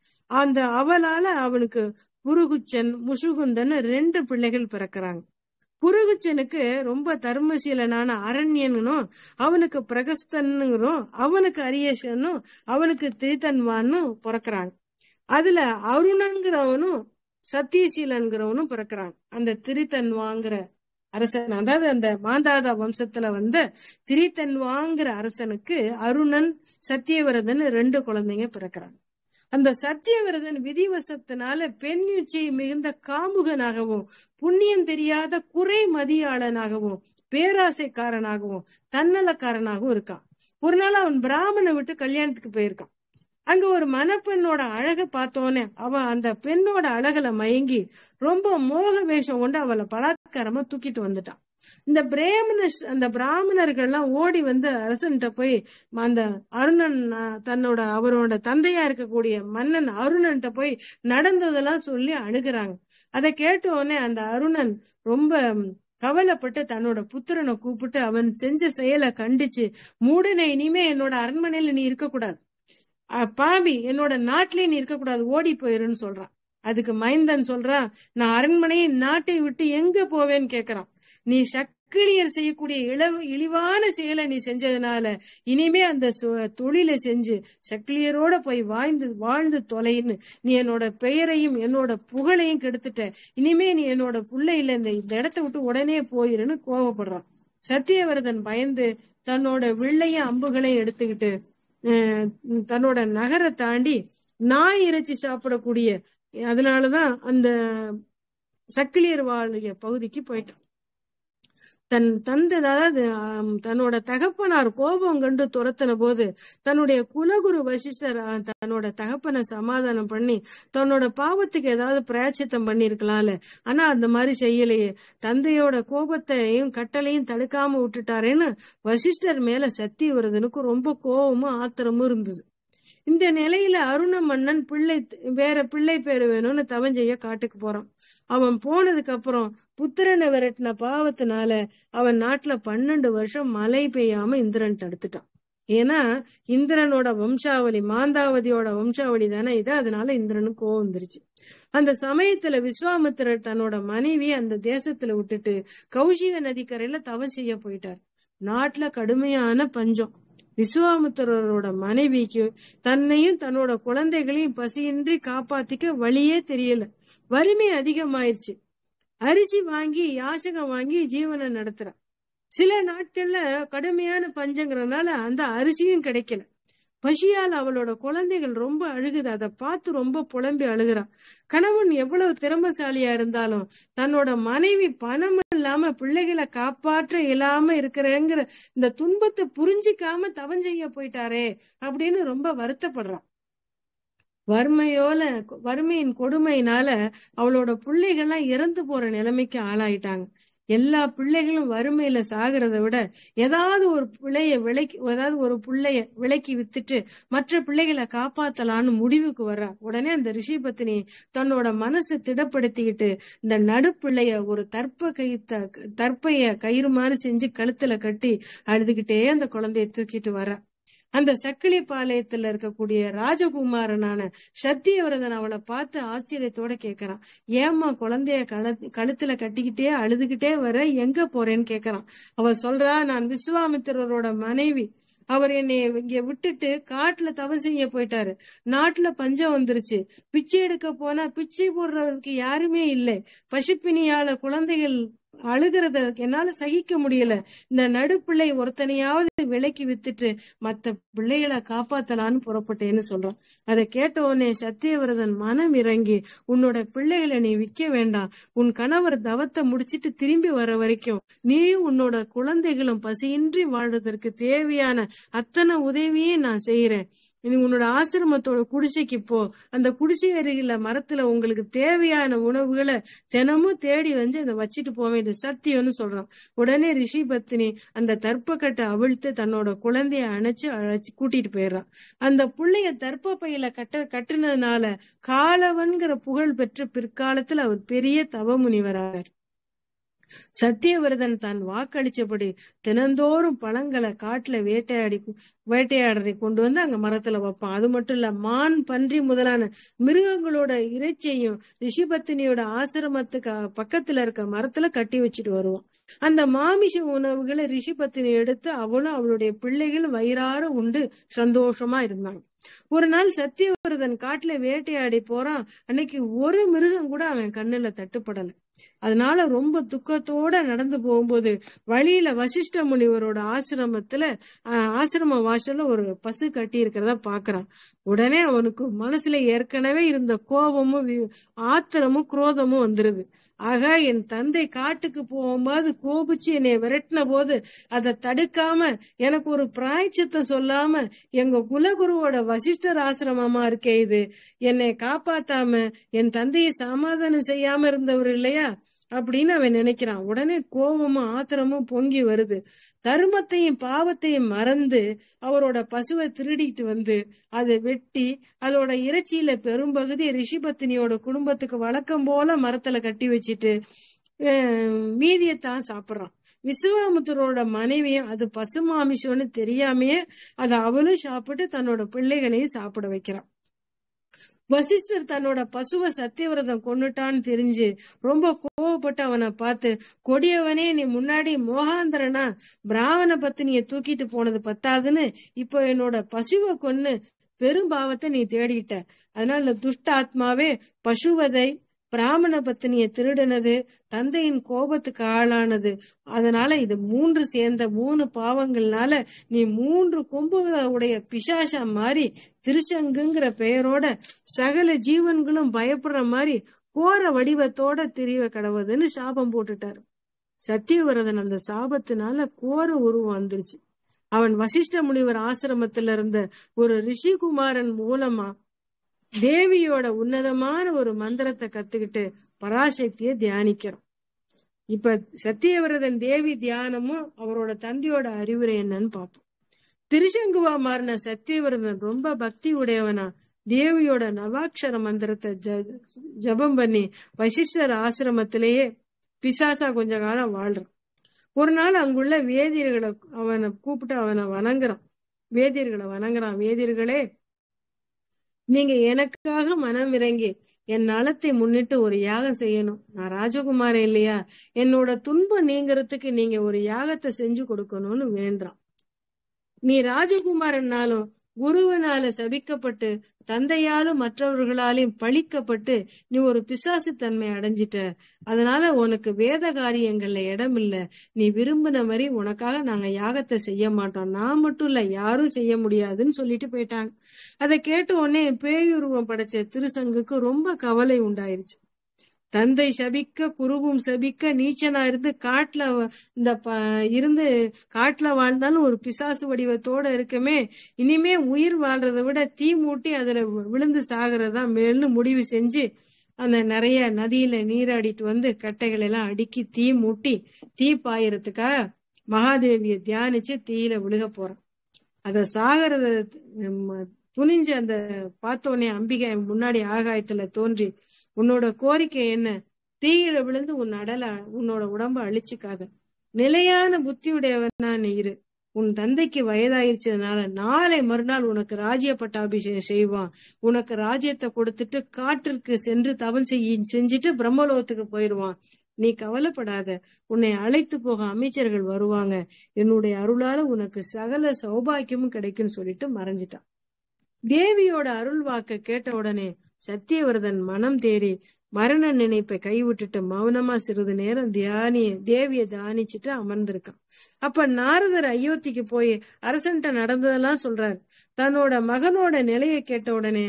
அந்த அவளால அவனுக்கு புருகுச்சன் முசுகுந்தன்னு ரெண்டு பிள்ளைகள் பிறக்கிறாங்க புருகுச்சனுக்கு ரொம்ப தர்மசீலனான அரண்யனும் அவனுக்கு பிரகஸ்தனுங்கிறோம் அவனுக்கு அரியசனும் அவனுக்கு திருத்தன்வான்னு பிறக்கிறாங்க அதுல அருணன்கிறவனும் சத்தியசீலன்கிறவனும் பிறக்கிறாங்க அந்த திருத்தன்வாங்கிற அரசன் அதாவது அந்த மாந்தாதா வம்சத்துல வந்த திரித்தன்வாங்கிற அரசனுக்கு அருணன் சத்தியவரதன் ரெண்டு குழந்தைங்க பிறக்கிறாங்க அந்த சத்தியவிரதன் விதிவசத்தினால பெண் மிகுந்த காமுகனாகவும் புண்ணியம் தெரியாத குறை மதியாளனாகவும் பேராசைக்காரனாகவும் தன்னலக்காரனாகவும் இருக்கான் ஒரு நாள் அவன் பிராமணை விட்டு கல்யாணத்துக்கு போயிருக்கான் அங்க ஒரு மணப்பெண்ணோட அழக பார்த்தோன்னே அவன் அந்த பெண்ணோட அழகுல மயங்கி ரொம்ப மோக வேஷம் கொண்டு அவளை பலாத்காரமா தூக்கிட்டு வந்துட்டான் இந்த பிரேமண அந்த பிராமணர்கள்லாம் ஓடி வந்து அரசன்கிட்ட போய் அந்த அருணன் தன்னோட அவரோட தந்தையா இருக்கக்கூடிய மன்னன் அருணன்கிட்ட போய் நடந்ததெல்லாம் சொல்லி அணுகிறாங்க அதை கேட்ட உடனே அந்த அருணன் ரொம்ப கவலைப்பட்டு தன்னோட புத்திரனை கூப்பிட்டு அவன் செஞ்ச செயலை கண்டிச்சு மூடனை இனிமே என்னோட அரண்மனையில நீ இருக்கக்கூடாது பாபி என்னோட நாட்டிலே நீ இருக்கக்கூடாது ஓடி போயிருன்னு சொல்றான் அதுக்கு மைந்தன் சொல்றான் நான் அரண்மனையை நாட்டை விட்டு எங்க போவேன்னு கேக்குறான் நீ சக்கிலியர் செய்யக்கூடிய இளவு இழிவான செயலை நீ செஞ்சதுனால இனிமே அந்த தொழிலை செஞ்சு சக்கிலியரோட போய் வாழ்ந்து வாழ்ந்து தொலைன்னு நீ என்னோட பெயரையும் என்னோட புகழையும் கெடுத்துட்ட இனிமே நீ என்னோட புள்ள இல்ல இந்த இடத்த விட்டு உடனே போயிருன்னு கோவப்படுறான் சத்தியவரதன் பயந்து தன்னோட வில்லைய அம்புகளையும் எடுத்துக்கிட்டு தன்னோட நகரை தாண்டி நாய் இறைச்சி சாப்பிடக்கூடிய அதனாலதான் அந்த சக்கிலியர் வாழிய பகுதிக்கு போயிட்டான் தன் தந்தை அதாவது தன்னோட தகப்பனார் கோபம் கண்டு துரத்தின போது தன்னுடைய குலகுரு வசிஷ்டர் தன்னோட தகப்பனை சமாதானம் பண்ணி தன்னோட பாவத்துக்கு ஏதாவது பிராய்ச்சித்தம் பண்ணிருக்கலாம்ல ஆனா அந்த மாதிரி செய்யலையே தந்தையோட கோபத்தையும் கட்டளையும் தடுக்காம விட்டுட்டாரேன்னு வசிஷ்டர் மேல வருதுனுக்கு ரொம்ப கோபமும் ஆத்திரமும் இருந்தது இந்த நிலையில அருண மன்னன் பிள்ளை வேற பிள்ளை பேர் வேணும்னு தவஞ்செய்ய காட்டுக்கு போறான் அவன் போனதுக்கு அப்புறம் புத்திரனை விரட்டின பாவத்தினால அவன் நாட்டுல பன்னெண்டு வருஷம் மழை பெய்யாம இந்திரன் தடுத்துட்டான் ஏன்னா இந்திரனோட வம்சாவளி மாந்தாவதியோட வம்சாவளி தானே இது அதனால இந்திரனுக்கு கோவம் வந்துருச்சு அந்த சமயத்துல விஸ்வாமித்திரர் தன்னோட மனைவி அந்த தேசத்துல விட்டுட்டு கௌஷிக நதிக்கரையில தவம் செய்ய போயிட்டார் நாட்டுல கடுமையான பஞ்சம் விஸ்வாமுத்தரோட மனைவிக்கு தன்னையும் தன்னோட குழந்தைகளையும் பசியின்றி காப்பாத்திக்க வழியே தெரியல வறுமை அதிகமாயிருச்சு அரிசி வாங்கி யாசகம் வாங்கி ஜீவனை நடத்துறான் சில நாட்கள்ல கடுமையான பஞ்சங்கிறதுனால அந்த அரிசியும் கிடைக்கல வஷியால் அவளோட குழந்தைகள் ரொம்ப அழுகுது அதை பார்த்து ரொம்ப புலம்பி அழுகுறான் கணவன் எவ்வளவு திறமசாலியா இருந்தாலும் தன்னோட மனைவி பணம் இல்லாம பிள்ளைகளை காப்பாற்ற இல்லாம இருக்கிறேங்கிற இந்த துன்பத்தை புரிஞ்சிக்காம தவஞ்செய்ய போயிட்டாரே அப்படின்னு ரொம்ப வருத்தப்படுறான் வறுமையோல வறுமையின் கொடுமையினால அவளோட பிள்ளைகள்லாம் இறந்து போற நிலைமைக்கு ஆளாயிட்டாங்க எல்லா பிள்ளைகளும் வறுமையில சாகிறத விட ஏதாவது ஒரு பிள்ளைய விலைக்கு ஏதாவது ஒரு பிள்ளைய விலைக்கு வித்துட்டு மற்ற பிள்ளைகளை காப்பாத்தலான்னு முடிவுக்கு வர்றா உடனே அந்த ரிஷி பத்தினி தன்னோட மனசை திடப்படுத்திக்கிட்டு இந்த நடுப்பிள்ளைய ஒரு தற்ப கைத்த தற்பைய கயிறு மாதிரி செஞ்சு கழுத்துல கட்டி அழுதுகிட்டே அந்த குழந்தைய தூக்கிட்டு வர்றா அந்த சக்கிலி பாளையத்துல இருக்கக்கூடிய ராஜகுமாரனான சத்தியவிரதன் அவளை பார்த்து ஆச்சரியத்தோட கேக்குறான் ஏமா குழந்தைய கழு கழுத்துல கட்டிக்கிட்டே அழுதுகிட்டே வர எங்க போறேன்னு கேக்குறான் அவ சொல்றா நான் விஸ்வாமித்திரரோட மனைவி அவர் என்னை இங்க விட்டுட்டு காட்டுல தவம் செய்ய போயிட்டாரு நாட்டுல பஞ்சம் வந்துருச்சு பிச்சை எடுக்க போனா பிச்சை போடுறதுக்கு யாருமே இல்லை பசுப்பினியால குழந்தைகள் அழுகிறத என்னால சகிக்க முடியல இந்த நடுப்பிள்ளை ஒருத்தனையாவது விலைக்கு வித்துட்டு மத்த பிள்ளைகளை காப்பாத்தலான்னு புறப்பட்டேன்னு சொல்றான் அதை கேட்ட உடனே சத்தியவிரதன் மனம் இறங்கி உன்னோட பிள்ளைகளை நீ விக்க வேண்டாம் உன் கணவர் தவத்தை முடிச்சிட்டு திரும்பி வர வரைக்கும் நீயும் உன்னோட குழந்தைகளும் பசியின்றி வாழ்றதற்கு தேவையான அத்தனை உதவியே நான் செய்யறேன் நீ உன்னோட ஆசிரமத்தோட குடிசைக்கு போ அந்த குடிசை அருகில மரத்துல உங்களுக்கு தேவையான உணவுகளை தினமும் தேடி வந்து அதை வச்சுட்டு போவேன் இது சத்தியம்னு சொல்றான் உடனே ரிஷி பத்தினி அந்த தர்ப்பக்கட்டை அவிழ்த்து தன்னோட குழந்தைய அணைச்சு அழைச்சு கூட்டிட்டு போயிடுறான் அந்த பிள்ளைய தர்ப்ப பையில கட்ட கட்டுனதுனால காலவன்கிற புகழ் பெற்று பிற்காலத்துல அவர் பெரிய தவ முனிவரார் சத்தியவிரதன் தான் வாக்களிச்சபடி தினந்தோறும் பழங்களை காட்டுல வேட்டையாடி வேட்டையாடரை கொண்டு வந்து அங்க மரத்துல வைப்பான் அது மட்டும் இல்ல மான் பன்றி முதலான மிருகங்களோட இறைச்சியையும் ரிஷிபத்தினியோட ஆசிரமத்துக்கு பக்கத்துல இருக்க மரத்துல கட்டி வச்சுட்டு வருவான் அந்த மாமிச உணவுகளை ரிஷிபத்தினி எடுத்து அவளும் அவளுடைய பிள்ளைகளும் வயிறார உண்டு சந்தோஷமா இருந்தாங்க ஒரு நாள் சத்தியவிரதன் காட்டுல வேட்டையாடி போறான் அன்னைக்கு ஒரு மிருகம் கூட அவன் கண்ணுல தட்டுப்படலை அதனால ரொம்ப துக்கத்தோட நடந்து போகும்போது வழியில வசிஷ்ட முனிவரோட ஆசிரமத்துல ஆசிரம வாசல்ல ஒரு பசு கட்டி இருக்கிறதா பாக்குறான் உடனே அவனுக்கு மனசுல ஏற்கனவே இருந்த கோபமும் ஆத்திரமும் குரோதமும் வந்துருது ஆக என் தந்தை காட்டுக்கு போகும்போது கோபிச்சு என்னை விரட்டின போது அதை தடுக்காம எனக்கு ஒரு பிராய்ச்சத்தை சொல்லாம எங்க குலகுருவோட வசிஷ்டர் ஆசிரமமா இருக்கே இது என்னை காப்பாத்தாம என் தந்தையை சமாதானம் செய்யாம இருந்தவர் இல்லையா அப்படின்னு அவன் நினைக்கிறான் உடனே கோபமும் ஆத்திரமும் பொங்கி வருது தருமத்தையும் பாவத்தையும் மறந்து அவரோட பசுவை திருடிட்டு வந்து அதை வெட்டி அதோட இறைச்சியில பெரும்பகுதி ரிஷிபத்தினியோட குடும்பத்துக்கு வழக்கம் போல மரத்துல கட்டி வச்சுட்டு மீதியத்தான் சாப்பிட்றான் விசுவாமுத்தரோட மனைவியும் அது பசுமாமிஷம்னு தெரியாமையே அதை அவளும் சாப்பிட்டு தன்னோட பிள்ளைகளையும் சாப்பிட வைக்கிறான் வசிஷ்டர் தன்னோட பசுவை சத்தியவிரதம் கொண்டுட்டான்னு தெரிஞ்சு ரொம்ப கோவப்பட்டு அவனை பார்த்து கொடியவனே நீ முன்னாடி மோகாந்திரனா பிராமண பத்தினிய தூக்கிட்டு போனது பத்தாதுன்னு இப்போ என்னோட பசுவை கொன்னு பெரும்பாவத்தை நீ தேடிட்ட அதனால இந்த துஷ்ட ஆத்மாவே பசுவதை பிராமண பத்தினியை திருடினது தந்தையின் கோபத்துக்கு ஆளானது அதனால இது மூன்று சேர்ந்த மூணு பாவங்கள்னால நீ மூன்று கொம்புகளுடைய உடைய பிசாசா மாறி திருசங்குங்கிற பெயரோட சகல ஜீவன்களும் பயப்படுற மாதிரி கோர வடிவத்தோட திரிய கடவுதுன்னு சாபம் போட்டுட்டாரு சத்தியவிரதன் அந்த சாபத்தினால கோர உருவம் வந்துருச்சு அவன் வசிஷ்ட முனிவர் ஆசிரமத்துல இருந்த ஒரு ரிஷிகுமாரன் மூலமா தேவியோட உன்னதமான ஒரு மந்திரத்தை கத்துக்கிட்டு பராசக்திய தியானிக்கிறோம் இப்ப சத்தியவிரதன் தேவி தியானமும் அவரோட தந்தையோட அறிவுரை என்னன்னு பார்ப்போம் திருசங்குவா மாறின சத்தியவிரதன் ரொம்ப பக்தி உடையவனா தேவியோட நவாட்சர மந்திரத்தை ஜ ஜபம் பண்ணி வசிஷ்டர் ஆசிரமத்திலேயே பிசாசா கொஞ்ச காலம் வாழ்றான் ஒரு நாள் அங்குள்ள வேதியர்களை அவனை கூப்பிட்டு அவனை வணங்குறான் வேதியர்களை வணங்குறான் வேதியர்களே நீங்க எனக்காக மனம் இறங்கி என் நலத்தை முன்னிட்டு ஒரு யாகம் செய்யணும் நான் ராஜகுமாரன் இல்லையா என்னோட துன்பம் நீங்கிறதுக்கு நீங்க ஒரு யாகத்தை செஞ்சு கொடுக்கணும்னு வேண்டாம் நீ ராஜகுமாரன்னாலும் குருவனால சபிக்கப்பட்டு தந்தையாலும் மற்றவர்களாலையும் பழிக்கப்பட்டு நீ ஒரு பிசாசு தன்மை அடைஞ்சிட்ட அதனால உனக்கு வேத காரியங்கள்ல இடம் இல்ல நீ விரும்பின மாதிரி உனக்காக நாங்க யாகத்தை செய்ய மாட்டோம் நான் மட்டும் இல்ல யாரும் செய்ய முடியாதுன்னு சொல்லிட்டு போயிட்டாங்க அதை கேட்ட உடனே பேயுருவம் படைச்ச திருசங்குக்கு ரொம்ப கவலை உண்டாயிருச்சு தந்தை சபிக்க குருவும் சபிக்க நீச்சனா இருந்து காட்டுல இந்த இருந்து காட்டுல வாழ்ந்தாலும் ஒரு பிசாசு வடிவத்தோட இருக்குமே இனிமே உயிர் வாழ்றதை விட தீ மூட்டி அதுல விழுந்து சாகிறதா மேல்னு முடிவு செஞ்சு அந்த நிறைய நதியில நீராடிட்டு வந்து கட்டைகளை எல்லாம் அடுக்கி தீ மூட்டி தீ பாயறதுக்காக மகாதேவிய தியானிச்சு தீயில விழுக போறான் அத சாகரத துணிஞ்சு அந்த பார்த்தோன்னே அம்பிகை முன்னாடி ஆகாயத்துல தோன்றி உன்னோட கோரிக்கை என்ன தீயில விழுந்து உன் அடல உன்னோட உடம்ப அழிச்சுக்காத நிலையான புத்தியுடையவனா நீ இரு உன் தந்தைக்கு வயதாயிருச்சதுனால நாளை மறுநாள் உனக்கு ராஜ்ய பட்டாபிஷேகம் செய்வான் உனக்கு ராஜ்யத்தை கொடுத்துட்டு காட்டிற்கு சென்று தவம் செய்ய செஞ்சுட்டு பிரம்மலோகத்துக்கு போயிருவான் நீ கவலைப்படாத உன்னை அழைத்து போக அமைச்சர்கள் வருவாங்க என்னுடைய அருளால உனக்கு சகல சௌபாக்கியமும் கிடைக்கும் சொல்லிட்டு மறைஞ்சிட்டான் தேவியோட அருள் வாக்க கேட்ட உடனே சத்தியவரதன் மனம் தேறி மரண நினைப்பை கைவிட்டுட்டு மௌனமா சிறிது நேரம் தியானிய தேவிய தியானிச்சுட்டு அமர்ந்திருக்கான் அப்ப நாரதர் அயோத்திக்கு போய் அரசன்ட்ட நடந்ததெல்லாம் சொல்றாரு தன்னோட மகனோட நிலையை கேட்ட உடனே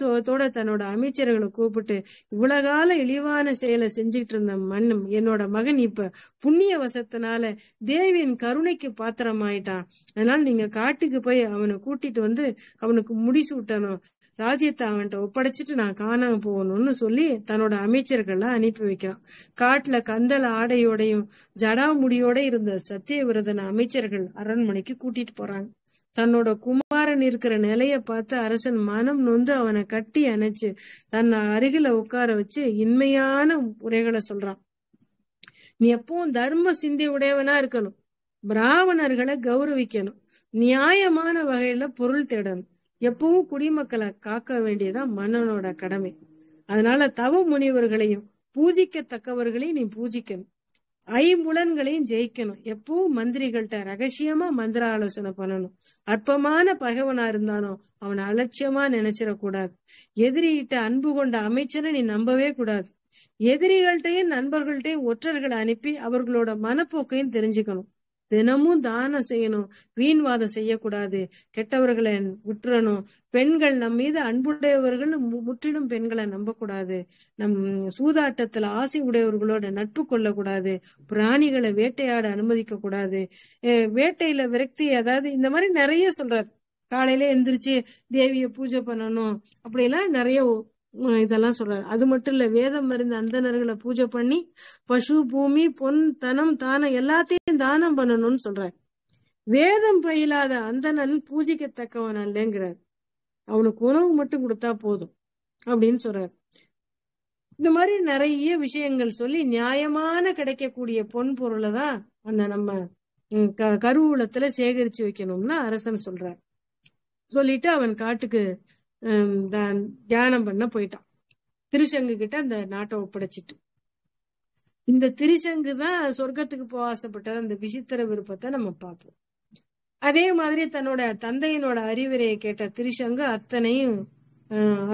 சோகத்தோட தன்னோட அமைச்சர்களை கூப்பிட்டு இவ்வளகால இழிவான செயலை செஞ்சுக்கிட்டு இருந்த மண்ணும் என்னோட மகன் இப்ப புண்ணிய வசத்தினால தேவியின் கருணைக்கு பாத்திரம் ஆயிட்டான் அதனால நீங்க காட்டுக்கு போய் அவனை கூட்டிட்டு வந்து அவனுக்கு முடிசூட்டணும் ராஜ்யத்தை அவன்கிட்ட ஒப்படைச்சிட்டு நான் காணாம போகணும்னு சொல்லி தன்னோட அமைச்சர்களை அனுப்பி வைக்கிறான் காட்டுல கந்தல் ஆடையோடையும் ஜடாமுடியோட இருந்த சத்தியவிரதன அமைச்சர்கள் அரண்மனைக்கு கூட்டிட்டு போறாங்க தன்னோட குமாரன் இருக்கிற நிலைய பார்த்து அரசன் மனம் நொந்து அவனை கட்டி அணைச்சு தன்னை அருகில உட்கார வச்சு இன்மையான உரைகளை சொல்றான் நீ எப்பவும் தர்ம சிந்தி உடையவனா இருக்கணும் பிராமணர்களை கௌரவிக்கணும் நியாயமான வகையில பொருள் தேடணும் எப்பவும் குடிமக்களை காக்க வேண்டியதான் மன்னனோட கடமை அதனால தவ முனிவர்களையும் பூஜிக்கத்தக்கவர்களையும் நீ பூஜிக்கணும் ஐம்புலன்களையும் ஜெயிக்கணும் எப்பவும் மந்திரிகள்கிட்ட ரகசியமா மந்திர ஆலோசனை பண்ணணும் அற்பமான பகைவனா இருந்தாலும் அவனை அலட்சியமா நினைச்சிடக்கூடாது எதிரிகிட்ட அன்பு கொண்ட அமைச்சரை நீ நம்பவே கூடாது எதிரிகள்கிட்டையும் நண்பர்கள்ட்டையும் ஒற்றர்களை அனுப்பி அவர்களோட மனப்போக்கையும் தெரிஞ்சுக்கணும் தினமும் தானம் செய்யணும் வீண்வாதம் செய்யக்கூடாது கெட்டவர்களை விட்டுறணும் பெண்கள் நம் மீது அன்புடையவர்கள் முற்றிலும் பெண்களை நம்பக்கூடாது நம் சூதாட்டத்துல ஆசை உடையவர்களோட நட்பு கொள்ளக்கூடாது பிராணிகளை வேட்டையாட அனுமதிக்க கூடாது வேட்டையில விரக்தி அதாவது இந்த மாதிரி நிறைய சொல்றார் காலையில எந்திரிச்சு தேவிய பூஜை பண்ணணும் அப்படிலாம் நிறைய இதெல்லாம் சொல்றாரு அது மட்டும் இல்ல வேதம் மருந்து அந்தனர்களை பூஜை பண்ணி பசு பூமி பொன் தனம் தானம் எல்லாத்தையும் தானம் பண்ணணும்னு சொல்றாரு வேதம் பயிலாத அந்தனன் பூஜிக்கத்தக்கவன் அல்லங்கிறார் அவனுக்கு உணவு மட்டும் கொடுத்தா போதும் அப்படின்னு சொல்றாரு இந்த மாதிரி நிறைய விஷயங்கள் சொல்லி நியாயமான கிடைக்கக்கூடிய பொன் பொருளை தான் அந்த நம்ம கருவூலத்துல சேகரிச்சு வைக்கணும்னா அரசன் சொல்றார் சொல்லிட்டு அவன் காட்டுக்கு தியானம் பண்ண போயிட்டான் திருசங்கு கிட்ட அந்த நாட்டை ஒப்படைச்சிட்டு இந்த திருசங்கு தான் சொர்க்கத்துக்கு போக ஆசைப்பட்ட அந்த விசித்திர விருப்பத்தை நம்ம பார்ப்போம் அதே மாதிரி தன்னோட தந்தையினோட அறிவுரையை கேட்ட திருசங்கு அத்தனையும்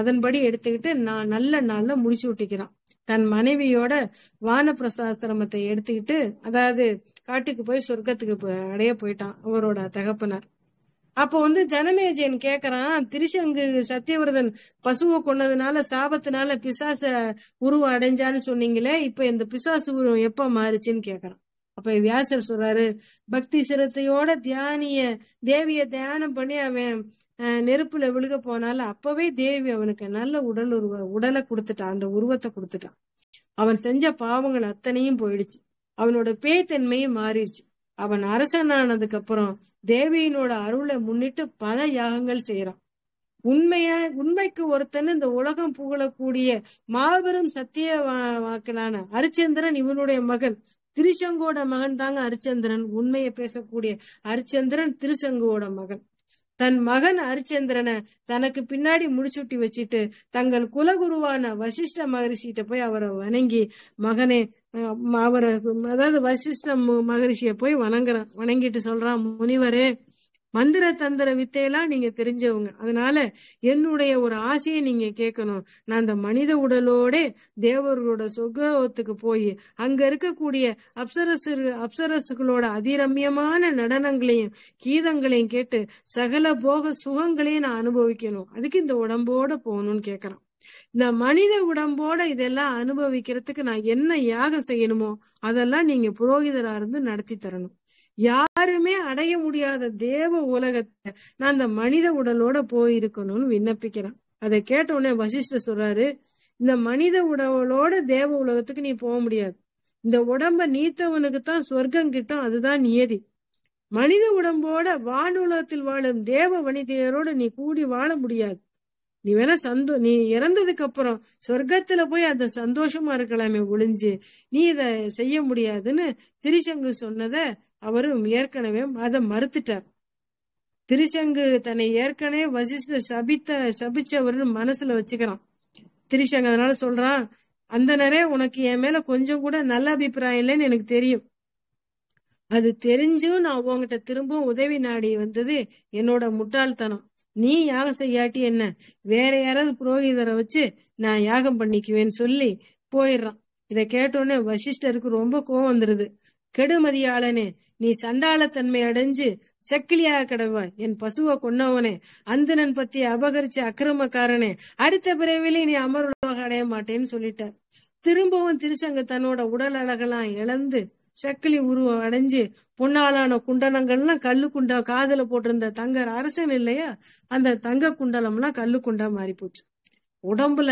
அதன்படி எடுத்துக்கிட்டு நான் நல்ல நாள்ல முடிச்சு விட்டிக்கிறான் தன் மனைவியோட வான பிரசாசிரமத்தை எடுத்துக்கிட்டு அதாவது காட்டுக்கு போய் சொர்க்கத்துக்கு அடைய போயிட்டான் அவரோட தகப்பனார் அப்போ வந்து ஜனமேஜயன் கேக்குறான் திருசங்கு சத்தியவிரதன் பசுவை கொன்னதுனால சாபத்தினால பிசாச உருவம் அடைஞ்சான்னு சொன்னீங்களே இப்ப இந்த பிசாசு உருவம் எப்ப மாறுச்சுன்னு கேக்குறான் அப்ப வியாசர் சொல்றாரு பக்தி சிரத்தையோட தியானிய தேவிய தியானம் பண்ணி அவன் நெருப்புல விழுக போனால அப்பவே தேவி அவனுக்கு நல்ல உடல் உருவ உடலை கொடுத்துட்டான் அந்த உருவத்தை கொடுத்துட்டான் அவன் செஞ்ச பாவங்கள் அத்தனையும் போயிடுச்சு அவனோட பேத்தன்மையும் மாறிடுச்சு அவன் அரசனானதுக்கு அப்புறம் தேவியினோட அருளை முன்னிட்டு பல யாகங்கள் செய்யறான் உண்மைய உண்மைக்கு ஒருத்தன் இந்த உலகம் புகழக்கூடிய மாபெரும் சத்திய வாக்கலான அரிச்சந்திரன் இவனுடைய மகன் திருசங்கோட மகன் தாங்க ஹரிச்சந்திரன் உண்மையை பேசக்கூடிய அரிச்சந்திரன் திருசங்குவோட மகன் தன் மகன் ஹரிச்சந்திரனை தனக்கு பின்னாடி முடிச்சுட்டி வச்சுட்டு தங்கள் குலகுருவான வசிஷ்ட மகரிஷிகிட்ட போய் அவரை வணங்கி மகனே அவரை அதாவது வசிஷ்ட மகரிஷிய போய் வணங்குறான் வணங்கிட்டு சொல்றான் முனிவரே மந்திர தந்திர வித்தையெல்லாம் நீங்க தெரிஞ்சவங்க அதனால என்னுடைய ஒரு ஆசையை நீங்க கேட்கணும் நான் அந்த மனித உடலோட தேவர்களோட சுகத்துக்கு போய் அங்க இருக்கக்கூடிய அப்சரசு அப்சரசுகளோட அதிரம்யமான நடனங்களையும் கீதங்களையும் கேட்டு சகல போக சுகங்களையும் நான் அனுபவிக்கணும் அதுக்கு இந்த உடம்போட போகணும்னு கேட்கறான் இந்த மனித உடம்போட இதெல்லாம் அனுபவிக்கிறதுக்கு நான் என்ன யாகம் செய்யணுமோ அதெல்லாம் நீங்க புரோகிதரா இருந்து நடத்தி தரணும் யாருமே அடைய முடியாத தேவ உலகத்தை நான் அந்த மனித உடலோட போயிருக்கணும்னு விண்ணப்பிக்கிறான் அதை கேட்ட உடனே வசிஷ்ட சொல்றாரு இந்த மனித உடவுளோட தேவ உலகத்துக்கு நீ போக முடியாது இந்த உடம்ப நீத்தவனுக்கு தான் சொர்க்கம் கிட்டும் அதுதான் நியதி மனித உடம்போட வானுலகத்தில் வாழும் தேவ வனிதையரோட நீ கூடி வாழ முடியாது நீ வேணா சந்தோ நீ இறந்ததுக்கு அப்புறம் சொர்க்கத்துல போய் அந்த சந்தோஷமா இருக்கலாமே ஒளிஞ்சு நீ இத செய்ய முடியாதுன்னு திரிசங்கு சொன்னத அவரும் ஏற்கனவே அதை மறுத்துட்டார் திருசங்கு தன்னை ஏற்கனவே வசிஷ்ட சபித்த சபிச்சவர்னு மனசுல வச்சுக்கிறான் திருசங்கு அதனால சொல்றான் அந்த நேரே உனக்கு என் மேல கொஞ்சம் கூட நல்ல அபிப்பிராயம் இல்லைன்னு எனக்கு தெரியும் அது தெரிஞ்சும் நான் உங்ககிட்ட திரும்பவும் உதவி நாடி வந்தது என்னோட முட்டாள்தனம் நீ யாகம் செய்யாட்டி என்ன வேற யாராவது புரோகிதரை வச்சு நான் யாகம் பண்ணிக்குவேன்னு சொல்லி போயிடுறான் இதை கேட்டோடனே வசிஷ்டருக்கு ரொம்ப கோவம் வந்துருது கெடுமதியாளனே நீ சண்டாளத்தன்மை அடைஞ்சு சக்கிலியாக கிடவன் என் பசுவை கொன்னவனே அந்தனன் பத்தி அபகரிச்ச அக்கிரமக்காரனே அடுத்த பிறவிலே நீ அமருலக அடைய மாட்டேன்னு சொல்லிட்டார் திரும்பவும் திருசங்க தன்னோட உடல் அழகெல்லாம் இழந்து சக்கிலி உருவம் அடைஞ்சு பொன்னாலான குண்டலங்கள்லாம் கல்லு குண்டம் காதல போட்டிருந்த தங்க அரசன் இல்லையா அந்த தங்க குண்டலம்லாம் கல்லு குண்டா மாறி போச்சு உடம்புல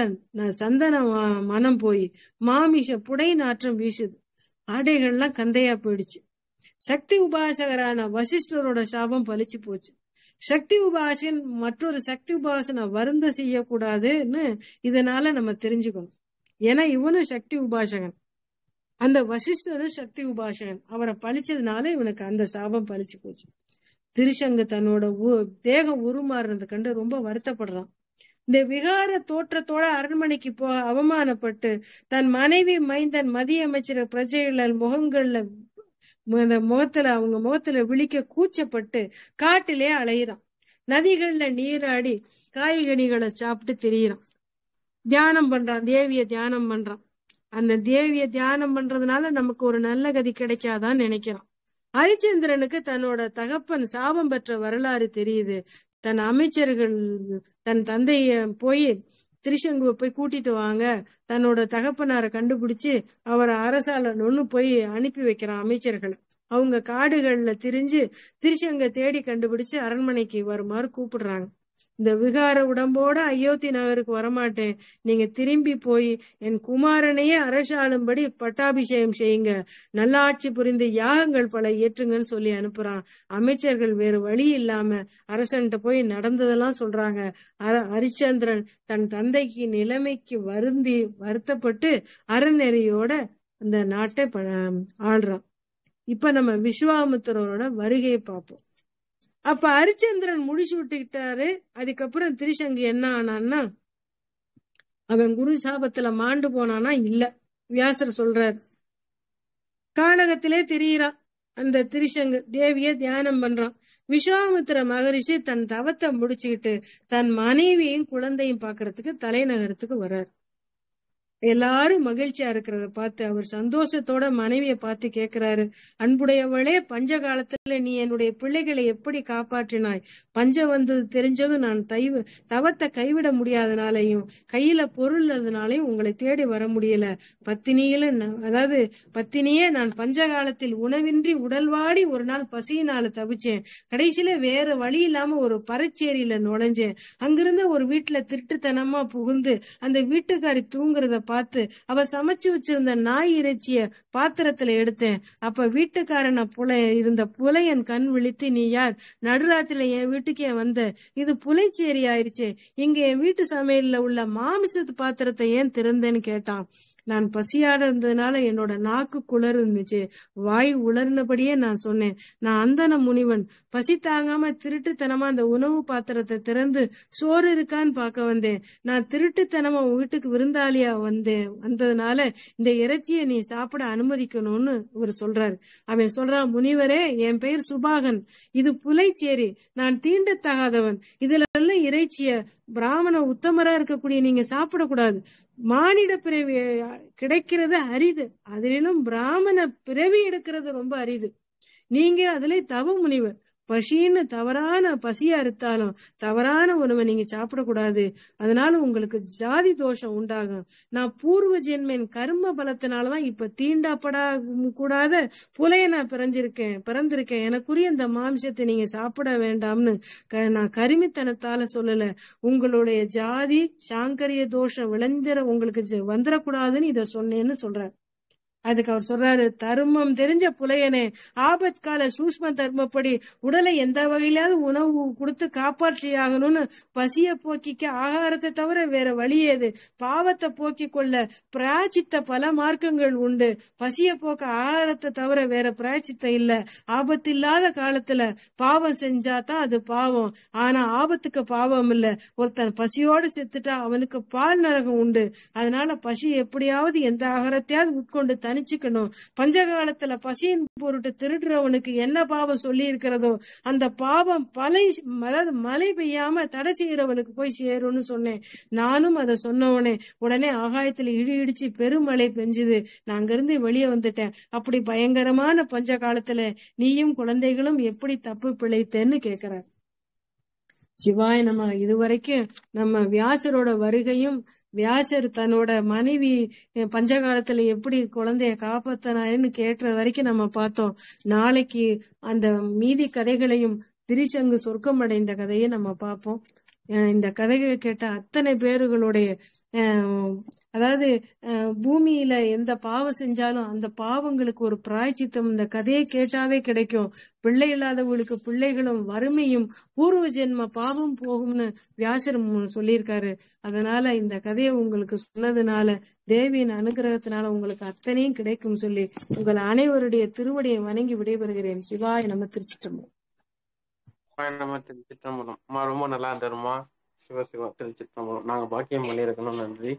சந்தன மனம் போய் மாமிஷ புடை நாற்றம் வீசுது ஆடைகள்லாம் கந்தையா போயிடுச்சு சக்தி உபாசகரான வசிஷ்டரோட சாபம் பலிச்சு போச்சு சக்தி உபாசன் மற்றொரு சக்தி உபாசனை வருந்த செய்யக்கூடாதுன்னு இதனால நம்ம தெரிஞ்சுக்கணும் ஏன்னா இவனும் சக்தி உபாசகன் அந்த வசிஷ்டரும் சக்தி உபாசகன் அவரை பழிச்சதுனால இவனுக்கு அந்த சாபம் பழிச்சு போச்சு திருசங்கு தன்னோட தேகம் உருமாறுறது கண்டு ரொம்ப வருத்தப்படுறான் இந்த விகார தோற்றத்தோட அரண்மனைக்கு போ அவமானப்பட்டு தன் மனைவி மைந்தன் மதிய அமைச்சர் பிரஜைகள் முகங்கள்ல அந்த முகத்துல அவங்க முகத்துல விழிக்க கூச்சப்பட்டு காட்டிலே அலையிறான் நதிகள்ல நீராடி காய்கனிகளை சாப்பிட்டு திரியிறான் தியானம் பண்றான் தேவிய தியானம் பண்றான் அந்த தேவிய தியானம் பண்றதுனால நமக்கு ஒரு நல்ல கதி கிடைக்காதான்னு நினைக்கிறான் ஹரிச்சந்திரனுக்கு தன்னோட தகப்பன் சாபம் பெற்ற வரலாறு தெரியுது தன் அமைச்சர்கள் தன் தந்தைய போய் திருசங்குவை போய் கூட்டிட்டு வாங்க தன்னோட தகப்பனாரை கண்டுபிடிச்சு அவரை அரசால ஒண்ணு போய் அனுப்பி வைக்கிறான் அமைச்சர்களை அவங்க காடுகள்ல திரிஞ்சு திருச்செங்க தேடி கண்டுபிடிச்சு அரண்மனைக்கு வருமாறு கூப்பிடுறாங்க இந்த விகார உடம்போட அயோத்தி நகருக்கு வரமாட்டேன் நீங்க திரும்பி போய் என் குமாரனையே அரசாளும்படி பட்டாபிஷேகம் செய்யுங்க நல்லாட்சி புரிந்து யாகங்கள் பல ஏற்றுங்கன்னு சொல்லி அனுப்புறான் அமைச்சர்கள் வேறு வழி இல்லாம அரசன்ட்ட போய் நடந்ததெல்லாம் சொல்றாங்க ஹரிச்சந்திரன் தன் தந்தைக்கு நிலைமைக்கு வருந்தி வருத்தப்பட்டு அறநெறியோட அந்த நாட்டை ஆள்றான் இப்ப நம்ம விஸ்வாமுத்திரோட வருகையை பார்ப்போம் அப்ப ஹரிச்சந்திரன் முடிச்சு விட்டுக்கிட்டாரு அதுக்கப்புறம் திரிசங்கு என்ன ஆனான்னா அவன் குரு சாபத்துல மாண்டு போனானா இல்ல வியாசர் சொல்றாரு காலகத்திலே தெரியறான் அந்த திரிசங்கு தேவிய தியானம் பண்றான் விஸ்வாமித்திர மகரிஷி தன் தவத்தை முடிச்சுக்கிட்டு தன் மனைவியையும் குழந்தையும் பாக்குறதுக்கு தலைநகரத்துக்கு வர்றாரு எல்லாரும் மகிழ்ச்சியா இருக்கிறத பார்த்து அவர் சந்தோஷத்தோட மனைவியை பார்த்து கேட்கிறாரு அன்புடையவளே பஞ்ச காலத்துல நீ என்னுடைய பிள்ளைகளை எப்படி காப்பாற்றினாய் பஞ்சம் வந்தது தெரிஞ்சதும் நான் தைவு தவத்தை கைவிட முடியாதனாலையும் கையில பொருள் இல்லாதனாலையும் உங்களை தேடி வர முடியல பத்தினியில அதாவது பத்தினியே நான் பஞ்ச காலத்தில் உணவின்றி உடல்வாடி ஒரு நாள் பசியினால தவிச்சேன் கடைசியில வேற வழி இல்லாம ஒரு பறச்சேரியில நுழைஞ்சேன் அங்கிருந்த ஒரு வீட்டுல திருட்டுத்தனமா புகுந்து அந்த வீட்டுக்காரி தூங்குறத பார்த்து அவ சமைச்சு வச்சிருந்த நாய் இறைச்சிய பாத்திரத்துல எடுத்தேன் அப்ப வீட்டுக்காரன புல இருந்த புலையன் கண் விழித்து நீ யார் நடுராத்திரில என் வீட்டுக்கே வந்த இது புலைச்சேரி ஆயிடுச்சு இங்க என் வீட்டு சமையல்ல உள்ள மாமிசத்து பாத்திரத்தை ஏன் திறந்தேன்னு கேட்டான் நான் பசியாக இருந்ததுனால என்னோட நாக்கு குளர் இருந்துச்சு வாய் உலர்ந்தபடியே நான் சொன்னேன் நான் அந்தன முனிவன் பசி தாங்காம திருட்டுத்தனமா அந்த உணவு பாத்திரத்தை திறந்து சோறு இருக்கான்னு பார்க்க வந்தேன் நான் திருட்டுத்தனமா உன் வீட்டுக்கு விருந்தாளியா வந்தேன் வந்ததுனால இந்த இறைச்சியை நீ சாப்பிட அனுமதிக்கணும்னு இவர் சொல்றாரு அவன் சொல்றான் முனிவரே என் பெயர் சுபாகன் இது புலைச்சேரி நான் தீண்டத்தகாதவன் இதுல எல்லாம் இறைச்சிய பிராமண உத்தமரா இருக்கக்கூடிய நீங்க சாப்பிடக்கூடாது மானிட பிறவி கிடைக்கிறது அரிது அதிலும் பிராமண பிறவி எடுக்கிறது ரொம்ப அரிது நீங்க அதுல தவ முனிவர் பசின்னு தவறான பசியா இருந்தாலும் தவறான உணவை நீங்க சாப்பிடக்கூடாது அதனால உங்களுக்கு ஜாதி தோஷம் உண்டாகும் நான் பூர்வ ஜென்மன் கர்ம பலத்தினாலதான் இப்ப தீண்டாப்படா கூடாத புலைய நான் பிறஞ்சிருக்கேன் பிறந்திருக்கேன் எனக்குரிய இந்த மாம்சத்தை நீங்க சாப்பிட வேண்டாம்னு நான் கருமித்தனத்தால சொல்லல உங்களுடைய ஜாதி சாங்கரிய தோஷம் விளைஞ்சிட உங்களுக்கு வந்துடக்கூடாதுன்னு இதை சொன்னேன்னு சொல்றேன் அதுக்கு அவர் சொல்றாரு தர்மம் தெரிஞ்ச புலையனே ஆபத் கால சூஷ்ம தர்மப்படி உடலை எந்த வகையிலாவது உணவு கொடுத்து காப்பாற்றி ஆகணும்னு பசிய போக்கிக்க ஆகாரத்தை தவிர வேற வழியேது பாவத்தை போக்கி கொள்ள பிராச்சித்த பல மார்க்கங்கள் உண்டு பசிய போக்க ஆகாரத்தை தவிர வேற பிராச்சித்தம் இல்ல ஆபத்தில்லாத காலத்துல பாவம் செஞ்சா தான் அது பாவம் ஆனா ஆபத்துக்கு பாவம் இல்ல ஒருத்தன் பசியோடு செத்துட்டா அவனுக்கு பால் நரகம் உண்டு அதனால பசி எப்படியாவது எந்த ஆகாரத்தையாவது உட்கொண்டு தன் தனிச்சுக்கணும் பஞ்சகாலத்துல பசியின் பொருட்டு திருடுறவனுக்கு என்ன பாவம் சொல்லி இருக்கிறதோ அந்த பாவம் பலை அதாவது மழை பெய்யாம தடை செய்யறவனுக்கு போய் சேரும்னு சொன்னேன் நானும் அதை சொன்ன உடனே உடனே ஆகாயத்துல இடி இடிச்சு பெருமழை பெஞ்சுது நான் அங்கிருந்து வெளியே வந்துட்டேன் அப்படி பயங்கரமான பஞ்ச காலத்துல நீயும் குழந்தைகளும் எப்படி தப்பு பிழைத்தேன்னு கேக்குற சிவாய நம்ம இதுவரைக்கும் நம்ம வியாசரோட வருகையும் வியாசர் தன்னோட மனைவி பஞ்சகாலத்துல எப்படி குழந்தைய காப்பாத்தனாருன்னு கேட்ட வரைக்கும் நம்ம பார்த்தோம் நாளைக்கு அந்த மீதி கதைகளையும் திரிசங்கு சொர்க்கம் அடைந்த கதையை நம்ம பார்ப்போம் இந்த கதைகளை கேட்ட அத்தனை பேர்களுடைய அதாவது பூமியில எந்த பாவம் செஞ்சாலும் அந்த பாவங்களுக்கு ஒரு பிராய்ச்சித்தம் இந்த கதையை கேட்டாவே கிடைக்கும் பிள்ளை இல்லாதவங்களுக்கு பிள்ளைகளும் வறுமையும் பூர்வ ஜென்ம பாவம் போகும்னு வியாசர் சொல்லியிருக்காரு அதனால இந்த கதையை உங்களுக்கு சொன்னதுனால தேவியின் அனுகிரகத்தினால உங்களுக்கு அத்தனையும் கிடைக்கும் சொல்லி உங்கள் அனைவருடைய திருவடியை வணங்கி விடைபெறுகிறேன் சிவாய் நம்ம திருச்சிட்டோம் நம்ம திருச்சிற்றம்பலம் அம்மா ரொம்ப நல்லா தருமா சிவசிவம் திருச்சிற்றம்பலம் நாங்க பாக்கியம் பண்ணியிருக்கணும் நன்றி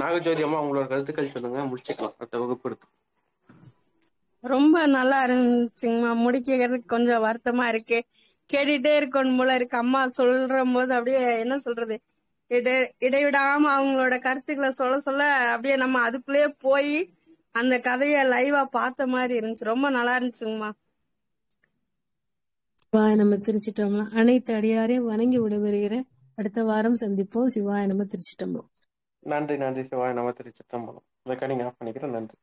நாகஜோதி அம்மா உங்களோட கருத்துக்கள் சொல்லுங்க முடிச்சுக்கலாம் அடுத்த வகுப்பு இருக்கு ரொம்ப நல்லா இருந்துச்சுங்கம்மா முடிக்கிறதுக்கு கொஞ்சம் வருத்தமா இருக்கு கேட்டுட்டே இருக்கணும் போல இருக்கு அம்மா சொல்ற போது அப்படியே என்ன சொல்றது இடை இடைவிடாம அவங்களோட கருத்துக்களை சொல்ல சொல்ல அப்படியே நம்ம அதுக்குள்ளேயே போய் அந்த கதைய லைவா பார்த்த மாதிரி இருந்துச்சு ரொம்ப நல்லா இருந்துச்சுங்கம்மா சிவாய நம்ம திருச்சிட்டம்பலம் அனைத்து அடியாரையும் வணங்கி விடுபெறுகிறேன் அடுத்த வாரம் சந்திப்போம் சிவாய நம்ம திருச்சிட்டம்பலம் நன்றி நன்றி சிவாய நம்ம திருச்சிட்டம்பலம் இந்த ஆஃப் பண்ணிக்கிறேன் நன்றி